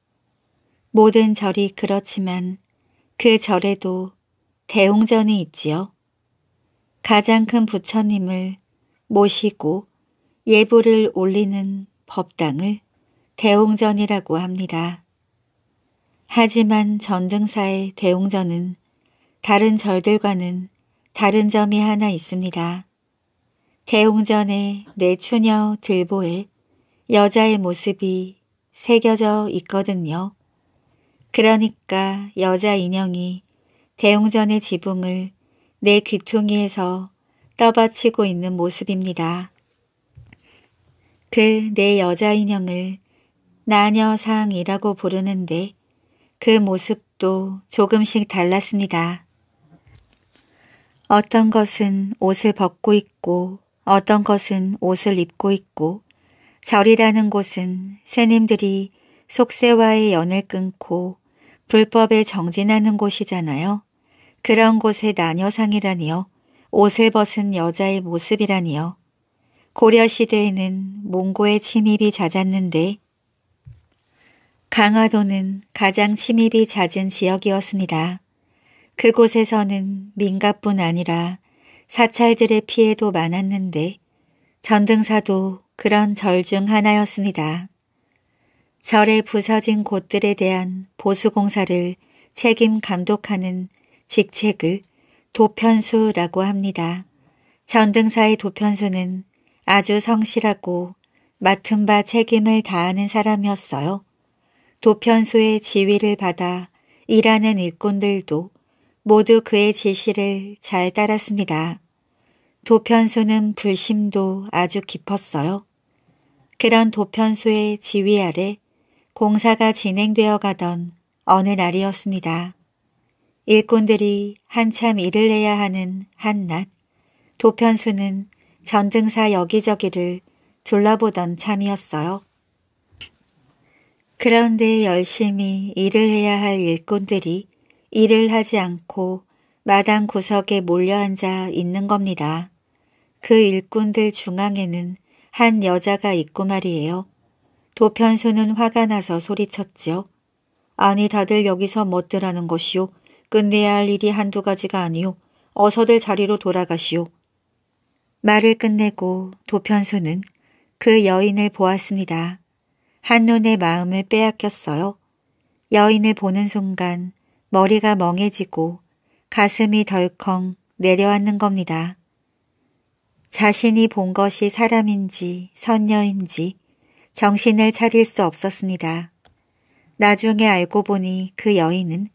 모든 절이 그렇지만 그 절에도 대웅전이 있지요. 가장 큰 부처님을 모시고 예불을 올리는 법당을 대웅전이라고 합니다. 하지만 전등사의 대웅전은 다른 절들과는 다른 점이 하나 있습니다. 대웅전의 내추녀 네 들보에 여자의 모습이 새겨져 있거든요. 그러니까 여자 인형이 대웅전의 지붕을 내 귀퉁이에서 떠받치고 있는 모습입니다. 그 내 여자 인형을 나녀상이라고 부르는데 그 모습도 조금씩 달랐습니다. 어떤 것은 옷을 벗고 있고 어떤 것은 옷을 입고 있고 절이라는 곳은 새님들이 속세와의 연을 끊고 불법에 정진하는 곳이잖아요. 그런 곳에 나녀상이라니요. 옷을 벗은 여자의 모습이라니요. 고려시대에는 몽고의 침입이 잦았는데 강화도는 가장 침입이 잦은 지역이었습니다. 그곳에서는 민가뿐 아니라 사찰들의 피해도 많았는데 전등사도 그런 절 중 하나였습니다. 절에 부서진 곳들에 대한 보수공사를 책임 감독하는 직책을 도편수라고 합니다. 전등사의 도편수는 아주 성실하고 맡은 바 책임을 다하는 사람이었어요. 도편수의 지위를 받아 일하는 일꾼들도 모두 그의 지시를 잘 따랐습니다. 도편수는 불심도 아주 깊었어요. 그런 도편수의 지휘 아래 공사가 진행되어 가던 어느 날이었습니다. 일꾼들이 한참 일을 해야 하는 한낮 도편수는 전등사 여기저기를 둘러보던 참이었어요. 그런데 열심히 일을 해야 할 일꾼들이 일을 하지 않고 마당 구석에 몰려앉아 있는 겁니다. 그 일꾼들 중앙에는 한 여자가 있고 말이에요. 도편수는 화가 나서 소리쳤죠 아니 다들 여기서 뭣들하는 것이오. 끝내야 할 일이 한두 가지가 아니오. 어서들 자리로 돌아가시오. 말을 끝내고 도편수는그 여인을 보았습니다. 한눈에 마음을 빼앗겼어요. 여인을 보는 순간 머리가 멍해지고 가슴이 덜컹 내려앉는 겁니다. 자신이 본 것이 사람인지 선녀인지 정신을 차릴 수 없었습니다. 나중에 알고 보니 그 여인은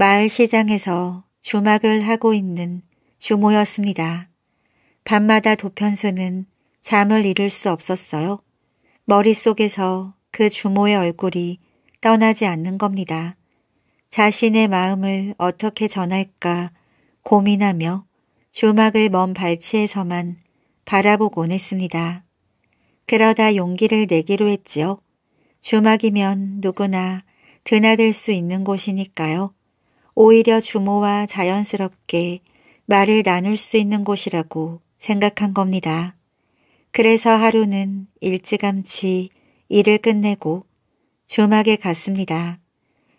마을 시장에서 주막을 하고 있는 주모였습니다. 밤마다 도편수는 잠을 이룰 수 없었어요. 머릿속에서 그 주모의 얼굴이 떠나지 않는 겁니다. 자신의 마음을 어떻게 전할까 고민하며 주막을 먼 발치에서만 바라보곤 했습니다. 그러다 용기를 내기로 했지요. 주막이면 누구나 드나들 수 있는 곳이니까요. 오히려 주모와 자연스럽게 말을 나눌 수 있는 곳이라고 생각한 겁니다. 그래서 하루는 일찌감치 일을 끝내고 주막에 갔습니다.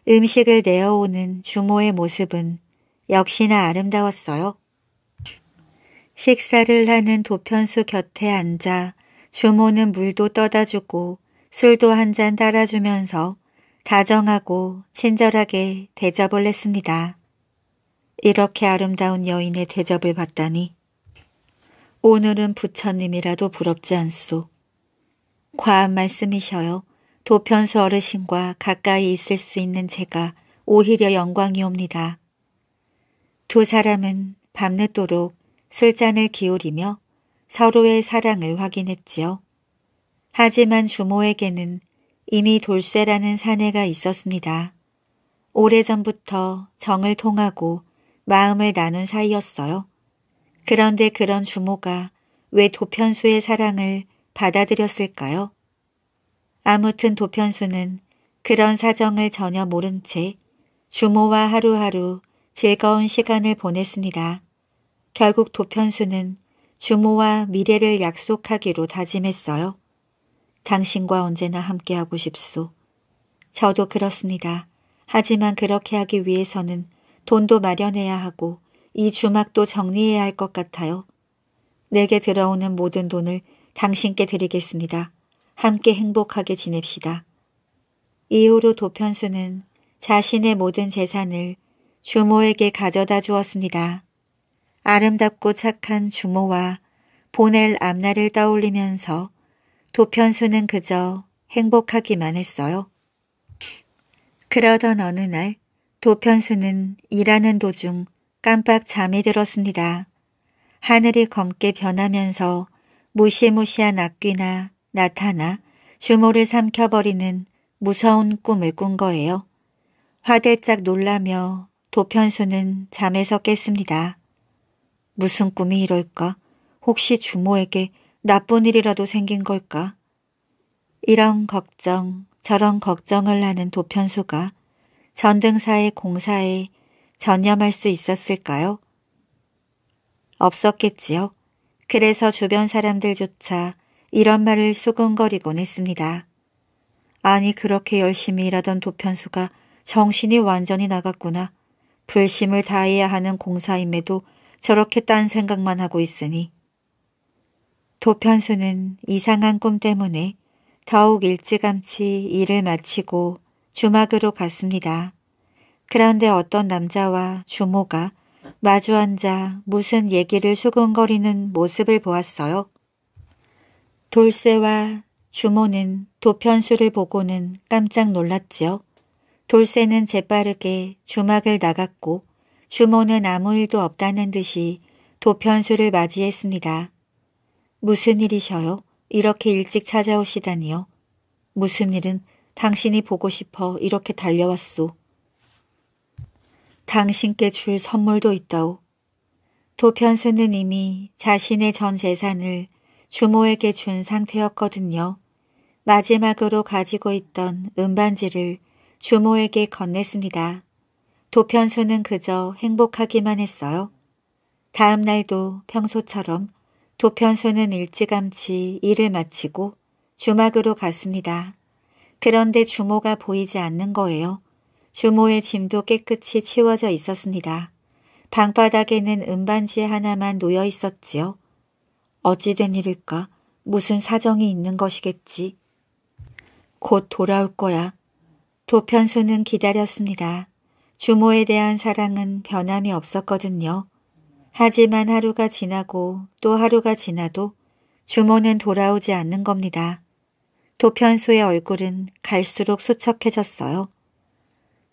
음식을 내어오는 주모의 모습은 역시나 아름다웠어요. 식사를 하는 도편수 곁에 앉아 주모는 물도 떠다주고 술도 한 잔 따라주면서 다정하고 친절하게 대접을 했습니다. 이렇게 아름다운 여인의 대접을 받다니 오늘은 부처님이라도 부럽지 않소. 과한 말씀이셔요. 도편수 어르신과 가까이 있을 수 있는 제가 오히려 영광이옵니다. 두 사람은 밤늦도록 술잔을 기울이며 서로의 사랑을 확인했지요. 하지만 주모에게는 이미 돌쇠라는 사내가 있었습니다. 오래전부터 정을 통하고 마음을 나눈 사이였어요. 그런데 그런 주모가 왜 도편수의 사랑을 받아들였을까요? 아무튼 도편수는 그런 사정을 전혀 모른 채 주모와 하루하루 즐거운 시간을 보냈습니다. 결국 도편수는 주모와 미래를 약속하기로 다짐했어요. 당신과 언제나 함께하고 싶소. 저도 그렇습니다. 하지만 그렇게 하기 위해서는 돈도 마련해야 하고 이 주막도 정리해야 할 것 같아요. 내게 들어오는 모든 돈을 당신께 드리겠습니다. 함께 행복하게 지냅시다. 이후로 도편수는 자신의 모든 재산을 주모에게 가져다 주었습니다. 아름답고 착한 주모와 보낼 앞날을 떠올리면서 도편수는 그저 행복하기만 했어요. 그러던 어느 날 도편수는 일하는 도중 깜빡 잠이 들었습니다. 하늘이 검게 변하면서 무시무시한 악귀나 나타나 주모를 삼켜버리는 무서운 꿈을 꾼 거예요. 화들짝 놀라며 도편수는 잠에서 깼습니다. 무슨 꿈이 이럴까? 혹시 주모에게 나쁜 일이라도 생긴 걸까? 이런 걱정, 저런 걱정을 하는 도편수가 전등사의 공사에 전념할 수 있었을까요? 없었겠지요. 그래서 주변 사람들조차 이런 말을 수근거리곤 했습니다. 아니 그렇게 열심히 일하던 도편수가 정신이 완전히 나갔구나. 불심을 다해야 하는 공사임에도 저렇게 딴 생각만 하고 있으니 도편수는 이상한 꿈 때문에 더욱 일찌감치 일을 마치고 주막으로 갔습니다. 그런데 어떤 남자와 주모가 마주 앉아 무슨 얘기를 수근거리는 모습을 보았어요. 돌쇠와 주모는 도편수를 보고는 깜짝 놀랐지요. 돌쇠는 재빠르게 주막을 나갔고 주모는 아무 일도 없다는 듯이 도편수를 맞이했습니다. 무슨 일이셔요? 이렇게 일찍 찾아오시다니요. 무슨 일은 당신이 보고 싶어 이렇게 달려왔소. 당신께 줄 선물도 있다오. 도편수는 이미 자신의 전 재산을 주모에게 준 상태였거든요. 마지막으로 가지고 있던 은반지를 주모에게 건넸습니다. 도편수는 그저 행복하기만 했어요. 다음 날도 평소처럼 도편수는 일찌감치 일을 마치고 주막으로 갔습니다. 그런데 주모가 보이지 않는 거예요. 주모의 짐도 깨끗이 치워져 있었습니다. 방바닥에는 은반지 하나만 놓여 있었지요. 어찌된 일일까? 무슨 사정이 있는 것이겠지. 곧 돌아올 거야. 도편수는 기다렸습니다. 주모에 대한 사랑은 변함이 없었거든요. 하지만 하루가 지나고 또 하루가 지나도 주모는 돌아오지 않는 겁니다. 도편수의 얼굴은 갈수록 수척해졌어요.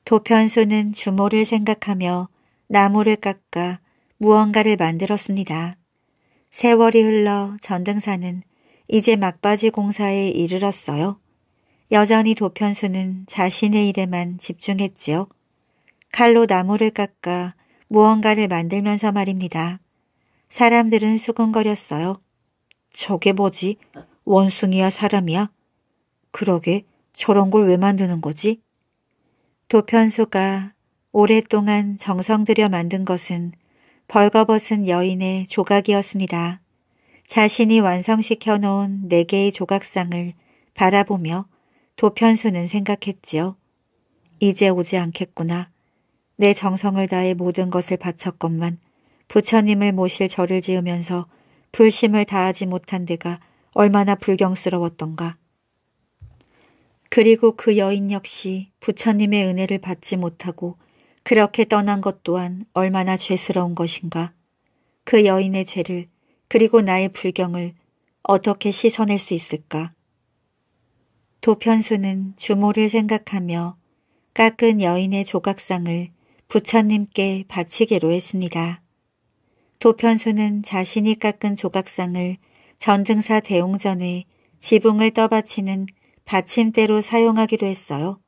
도편수는 주모를 생각하며 나무를 깎아 무언가를 만들었습니다. 세월이 흘러 전등사는 이제 막바지 공사에 이르렀어요. 여전히 도편수는 자신의 일에만 집중했지요. 칼로 나무를 깎아 무언가를 만들면서 말입니다. 사람들은 수근거렸어요. 저게 뭐지? 원숭이야 사람이야? 그러게 저런 걸 왜 만드는 거지? 도편수가 오랫동안 정성 들여 만든 것은 벌거벗은 여인의 조각이었습니다. 자신이 완성시켜 놓은 네 개의 조각상을 바라보며 도편수는 생각했지요. 이제 오지 않겠구나. 내 정성을 다해 모든 것을 바쳤건만 부처님을 모실 절을 지으면서 불심을 다하지 못한 데가 얼마나 불경스러웠던가. 그리고 그 여인 역시 부처님의 은혜를 받지 못하고 그렇게 떠난 것 또한 얼마나 죄스러운 것인가. 그 여인의 죄를 그리고 나의 불경을 어떻게 씻어낼 수 있을까. 도편수는 주모를 생각하며 깎은 여인의 조각상을 부처님께 바치기로 했습니다. 도편수는 자신이 깎은 조각상을 전등사 대웅전에 지붕을 떠받치는 받침대로 사용하기로 했어요.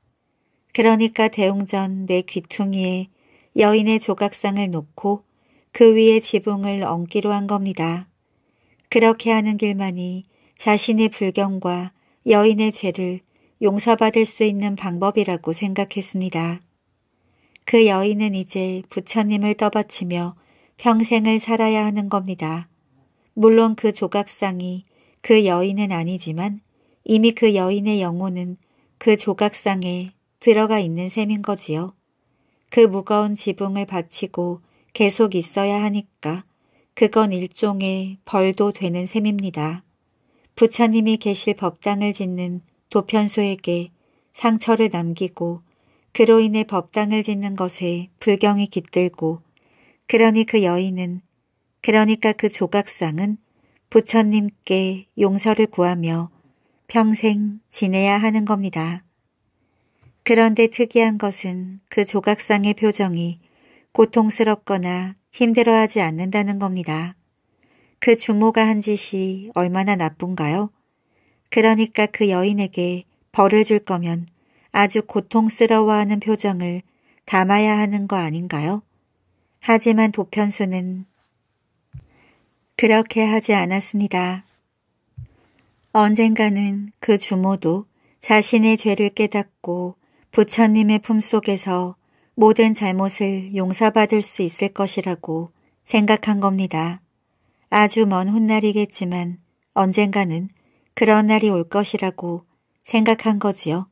그러니까 대웅전 내 귀퉁이에 여인의 조각상을 놓고 그 위에 지붕을 얹기로 한 겁니다. 그렇게 하는 길만이 자신의 불경과 여인의 죄를 용서받을 수 있는 방법이라고 생각했습니다. 그 여인은 이제 부처님을 떠받치며 평생을 살아야 하는 겁니다. 물론 그 조각상이 그 여인은 아니지만 이미 그 여인의 영혼은 그 조각상에 들어가 있는 셈인 거지요. 그 무거운 지붕을 바치고 계속 있어야 하니까 그건 일종의 벌도 되는 셈입니다. 부처님이 계실 법당을 짓는 도편소에게 상처를 남기고 그로 인해 법당을 짓는 것에 불경이 깃들고 그러니 그 여인은 그러니까 그 조각상은 부처님께 용서를 구하며 평생 지내야 하는 겁니다. 그런데 특이한 것은 그 조각상의 표정이 고통스럽거나 힘들어하지 않는다는 겁니다. 그 주모가 한 짓이 얼마나 나쁜가요? 그러니까 그 여인에게 벌을 줄 거면 아주 고통스러워하는 표정을 담아야 하는 거 아닌가요? 하지만 도편수는 그렇게 하지 않았습니다. 언젠가는 그 주모도 자신의 죄를 깨닫고 부처님의 품속에서 모든 잘못을 용서받을 수 있을 것이라고 생각한 겁니다. 아주 먼 훗날이겠지만 언젠가는 그런 날이 올 것이라고 생각한 거지요.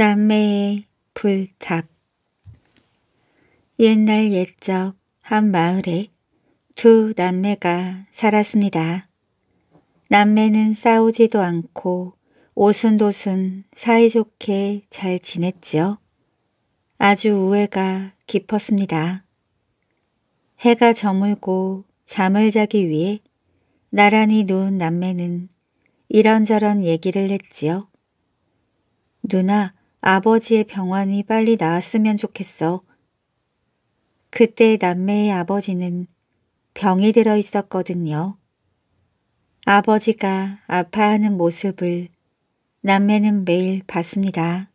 남매의 불탑 옛날 옛적 한 마을에 두 남매가 살았습니다. 남매는 싸우지도 않고 오순도순 사이좋게 잘 지냈지요. 아주 우애가 깊었습니다. 해가 저물고 잠을 자기 위해 나란히 누운 남매는 이런저런 얘기를 했지요. 누나, 아버지의 병환이 빨리 나았으면 좋겠어. 그때 남매의 아버지는 병이 들어 있었거든요. 아버지가 아파하는 모습을 남매는 매일 봤습니다.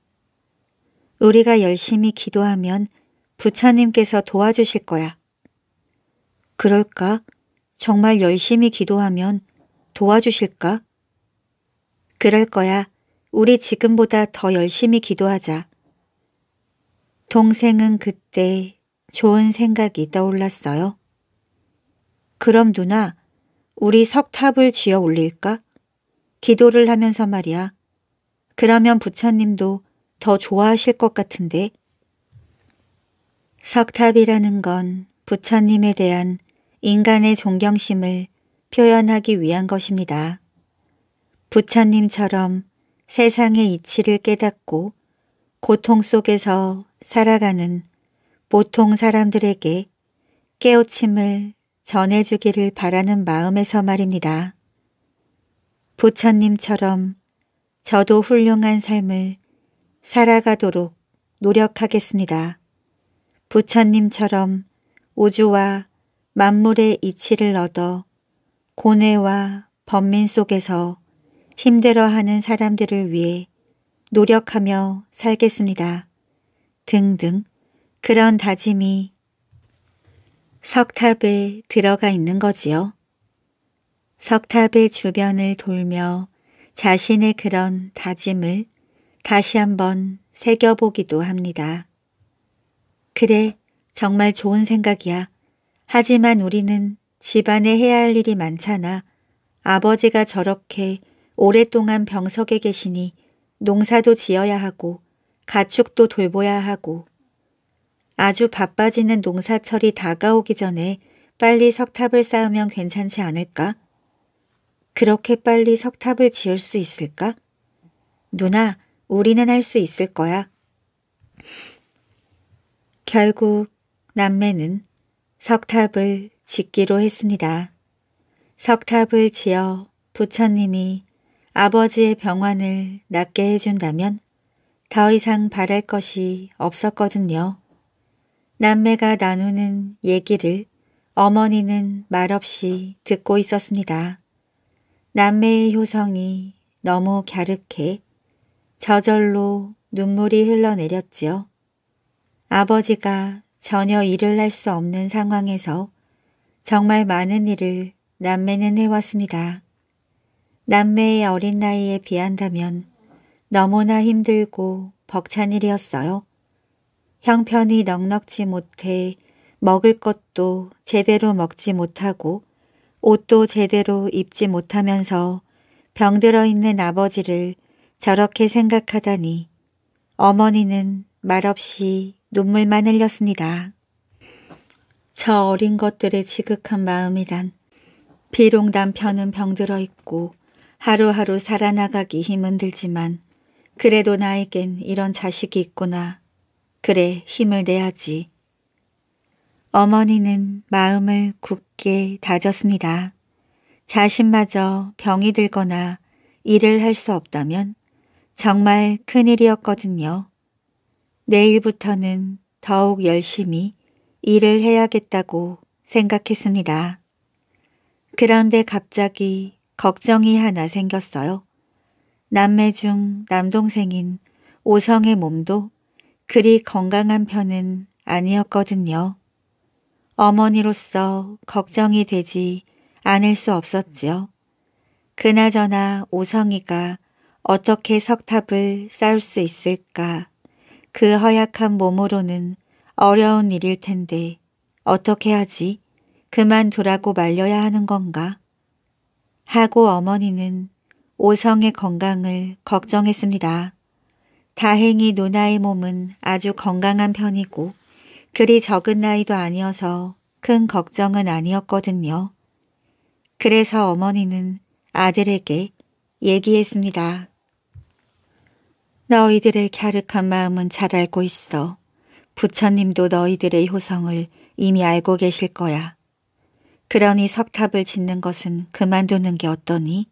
우리가 열심히 기도하면 부처님께서 도와주실 거야. 그럴까? 정말 열심히 기도하면 도와주실까? 그럴 거야. 우리 지금보다 더 열심히 기도하자. 동생은 그때 좋은 생각이 떠올랐어요. 그럼 누나, 우리 석탑을 지어 올릴까? 기도를 하면서 말이야. 그러면 부처님도 더 좋아하실 것 같은데. 석탑이라는 건 부처님에 대한 인간의 존경심을 표현하기 위한 것입니다. 부처님처럼 세상의 이치를 깨닫고 고통 속에서 살아가는 보통 사람들에게 깨우침을 전해주기를 바라는 마음에서 말입니다. 부처님처럼 저도 훌륭한 삶을 살아가도록 노력하겠습니다. 부처님처럼 우주와 만물의 이치를 얻어 고뇌와 번민 속에서 힘들어하는 사람들을 위해 노력하며 살겠습니다. 등등 그런 다짐이 석탑에 들어가 있는 거지요. 석탑의 주변을 돌며 자신의 그런 다짐을 다시 한번 새겨보기도 합니다. 그래, 정말 좋은 생각이야. 하지만 우리는 집안에 해야 할 일이 많잖아. 아버지가 저렇게 오랫동안 병석에 계시니 농사도 지어야 하고 가축도 돌보야 하고 아주 바빠지는 농사철이 다가오기 전에 빨리 석탑을 쌓으면 괜찮지 않을까? 그렇게 빨리 석탑을 지을 수 있을까? 누나, 우리는 할 수 있을 거야. 결국 남매는 석탑을 짓기로 했습니다. 석탑을 지어 부처님이 아버지의 병환을 낫게 해준다면 더 이상 바랄 것이 없었거든요. 남매가 나누는 얘기를 어머니는 말없이 듣고 있었습니다. 남매의 효성이 너무 갸륵해 저절로 눈물이 흘러내렸지요. 아버지가 전혀 일을 할 수 없는 상황에서 정말 많은 일을 남매는 해왔습니다. 남매의 어린 나이에 비한다면 너무나 힘들고 벅찬 일이었어요. 형편이 넉넉지 못해 먹을 것도 제대로 먹지 못하고 옷도 제대로 입지 못하면서 병들어 있는 아버지를 저렇게 생각하다니 어머니는 말없이 눈물만 흘렸습니다. 저 어린 것들의 지극한 마음이란 비록 남편은 병들어 있고 하루하루 살아나가기 힘은 들지만 그래도 나에겐 이런 자식이 있구나. 그래 힘을 내야지. 어머니는 마음을 굳게 다졌습니다. 자신마저 병이 들거나 일을 할 수 없다면 정말 큰일이었거든요. 내일부터는 더욱 열심히 일을 해야겠다고 생각했습니다. 그런데 갑자기 걱정이 하나 생겼어요. 남매 중 남동생인 오성의 몸도 그리 건강한 편은 아니었거든요. 어머니로서 걱정이 되지 않을 수 없었지요. 그나저나 오성이가 어떻게 석탑을 쌓을 수 있을까. 그 허약한 몸으로는 어려운 일일 텐데 어떻게 하지? 그만두라고 말려야 하는 건가? 하고 어머니는 오성의 건강을 걱정했습니다. 다행히 누나의 몸은 아주 건강한 편이고 그리 적은 나이도 아니어서 큰 걱정은 아니었거든요. 그래서 어머니는 아들에게 얘기했습니다. 너희들의 갸륵한 마음은 잘 알고 있어. 부처님도 너희들의 효성을 이미 알고 계실 거야. 그러니 석탑을 짓는 것은 그만두는 게 어떠니?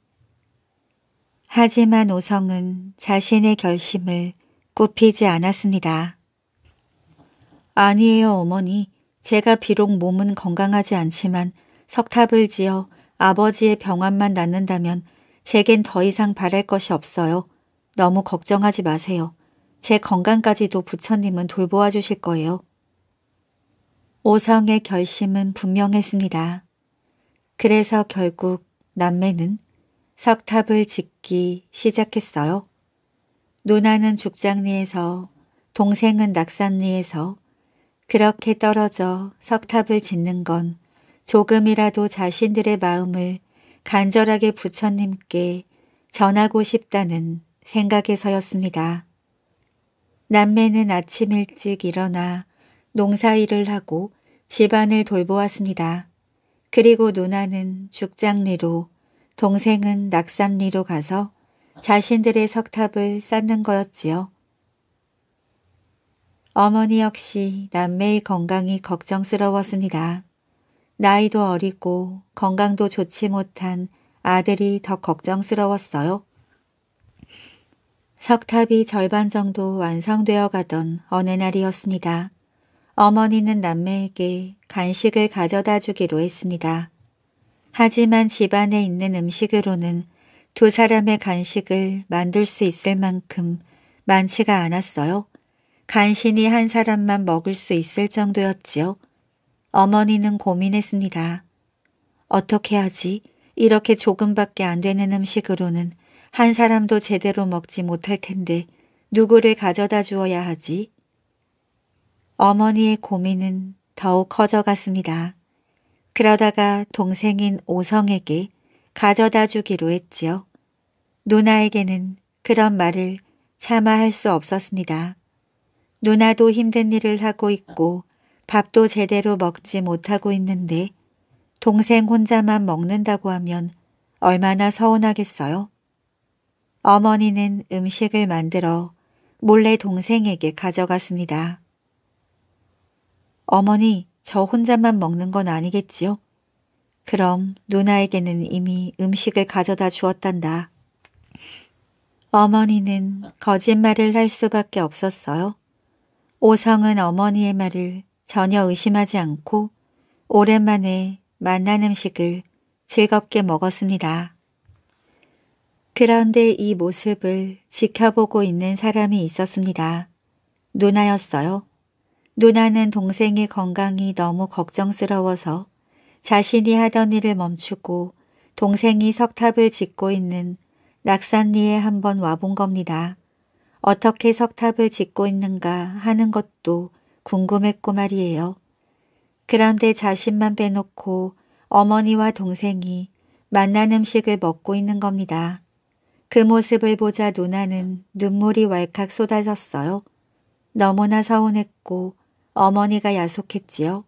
하지만 오성은 자신의 결심을 굽히지 않았습니다. 아니에요 어머니. 제가 비록 몸은 건강하지 않지만 석탑을 지어 아버지의 병환만 낫는다면 제겐 더 이상 바랄 것이 없어요. 너무 걱정하지 마세요. 제 건강까지도 부처님은 돌보아 주실 거예요. 오성의 결심은 분명했습니다. 그래서 결국 남매는 석탑을 짓기 시작했어요. 누나는 죽장리에서 동생은 낙산리에서 그렇게 떨어져 석탑을 짓는 건 조금이라도 자신들의 마음을 간절하게 부처님께 전하고 싶다는 생각에서였습니다. 남매는 아침 일찍 일어나 농사일을 하고 집안을 돌보았습니다. 그리고 누나는 죽장리로 동생은 낙산리로 가서 자신들의 석탑을 쌓는 거였지요. 어머니 역시 남매의 건강이 걱정스러웠습니다. 나이도 어리고 건강도 좋지 못한 아들이 더 걱정스러웠어요. 석탑이 절반 정도 완성되어 가던 어느 날이었습니다. 어머니는 남매에게 간식을 가져다 주기로 했습니다. 하지만 집안에 있는 음식으로는 두 사람의 간식을 만들 수 있을 만큼 많지가 않았어요. 간신히 한 사람만 먹을 수 있을 정도였지요. 어머니는 고민했습니다. 어떻게 하지? 이렇게 조금밖에 안 되는 음식으로는 한 사람도 제대로 먹지 못할 텐데 누구를 가져다 주어야 하지? 어머니의 고민은 더욱 커져갔습니다. 그러다가 동생인 오성에게 가져다 주기로 했지요. 누나에게는 그런 말을 차마 할 수 없었습니다. 누나도 힘든 일을 하고 있고 밥도 제대로 먹지 못하고 있는데 동생 혼자만 먹는다고 하면 얼마나 서운하겠어요? 어머니는 음식을 만들어 몰래 동생에게 가져갔습니다. 어머니, 저 혼자만 먹는 건 아니겠지요? 그럼 누나에게는 이미 음식을 가져다 주었단다. 어머니는 거짓말을 할 수밖에 없었어요. 오성은 어머니의 말을 전혀 의심하지 않고 오랜만에 만난 음식을 즐겁게 먹었습니다. 그런데 이 모습을 지켜보고 있는 사람이 있었습니다. 누나였어요. 누나는 동생의 건강이 너무 걱정스러워서 자신이 하던 일을 멈추고 동생이 석탑을 짓고 있는 낙산리에 한번 와본 겁니다. 어떻게 석탑을 짓고 있는가 하는 것도 궁금했고 말이에요. 그런데 자신만 빼놓고 어머니와 동생이 만난 음식을 먹고 있는 겁니다. 그 모습을 보자 누나는 눈물이 왈칵 쏟아졌어요. 너무나 서운했고 어머니가 야속했지요.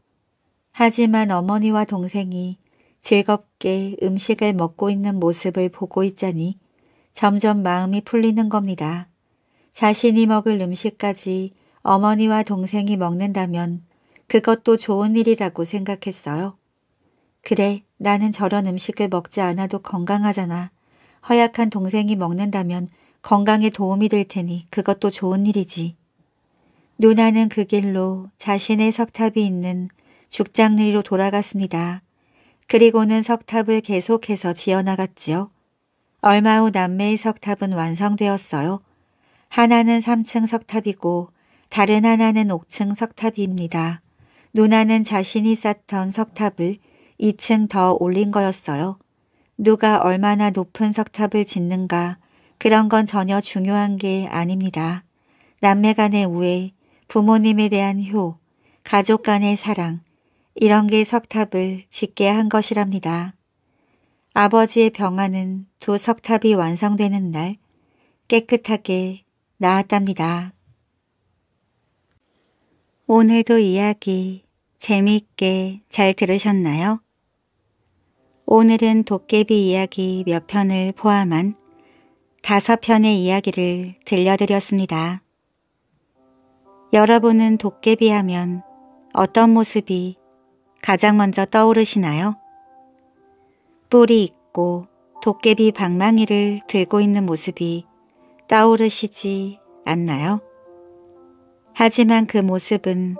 하지만 어머니와 동생이 즐겁게 음식을 먹고 있는 모습을 보고 있자니 점점 마음이 풀리는 겁니다. 자신이 먹을 음식까지 어머니와 동생이 먹는다면 그것도 좋은 일이라고 생각했어요. 그래 나는 저런 음식을 먹지 않아도 건강하잖아. 허약한 동생이 먹는다면 건강에 도움이 될 테니 그것도 좋은 일이지. 누나는 그 길로 자신의 석탑이 있는 죽장리로 돌아갔습니다. 그리고는 석탑을 계속해서 지어나갔지요. 얼마 후 남매의 석탑은 완성되었어요. 하나는 3층 석탑이고 다른 하나는 5층 석탑입니다. 누나는 자신이 쌓던 석탑을 2층 더 올린 거였어요. 누가 얼마나 높은 석탑을 짓는가 그런 건 전혀 중요한 게 아닙니다. 남매간의 우애, 부모님에 대한 효, 가족 간의 사랑 이런 게 석탑을 짓게 한 것이랍니다. 아버지의 병화는 두 석탑이 완성되는 날 깨끗하게 나았답니다. 오늘도 이야기 재미있게 잘 들으셨나요? 오늘은 도깨비 이야기 몇 편을 포함한 다섯 편의 이야기를 들려드렸습니다. 여러분은 도깨비 하면 어떤 모습이 가장 먼저 떠오르시나요? 뿔이 있고 도깨비 방망이를 들고 있는 모습이 떠오르시지 않나요? 하지만 그 모습은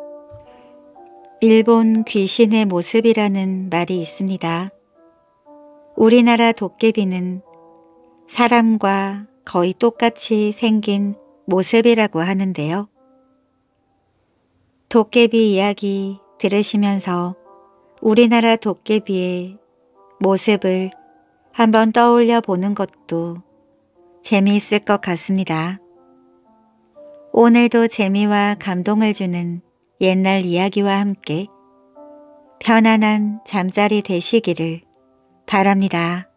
일본 귀신의 모습이라는 말이 있습니다. 우리나라 도깨비는 사람과 거의 똑같이 생긴 모습이라고 하는데요. 도깨비 이야기 들으시면서 우리나라 도깨비의 모습을 한번 떠올려 보는 것도 재미있을 것 같습니다. 오늘도 재미와 감동을 주는 옛날 이야기와 함께 편안한 잠자리 되시기를 바랍니다.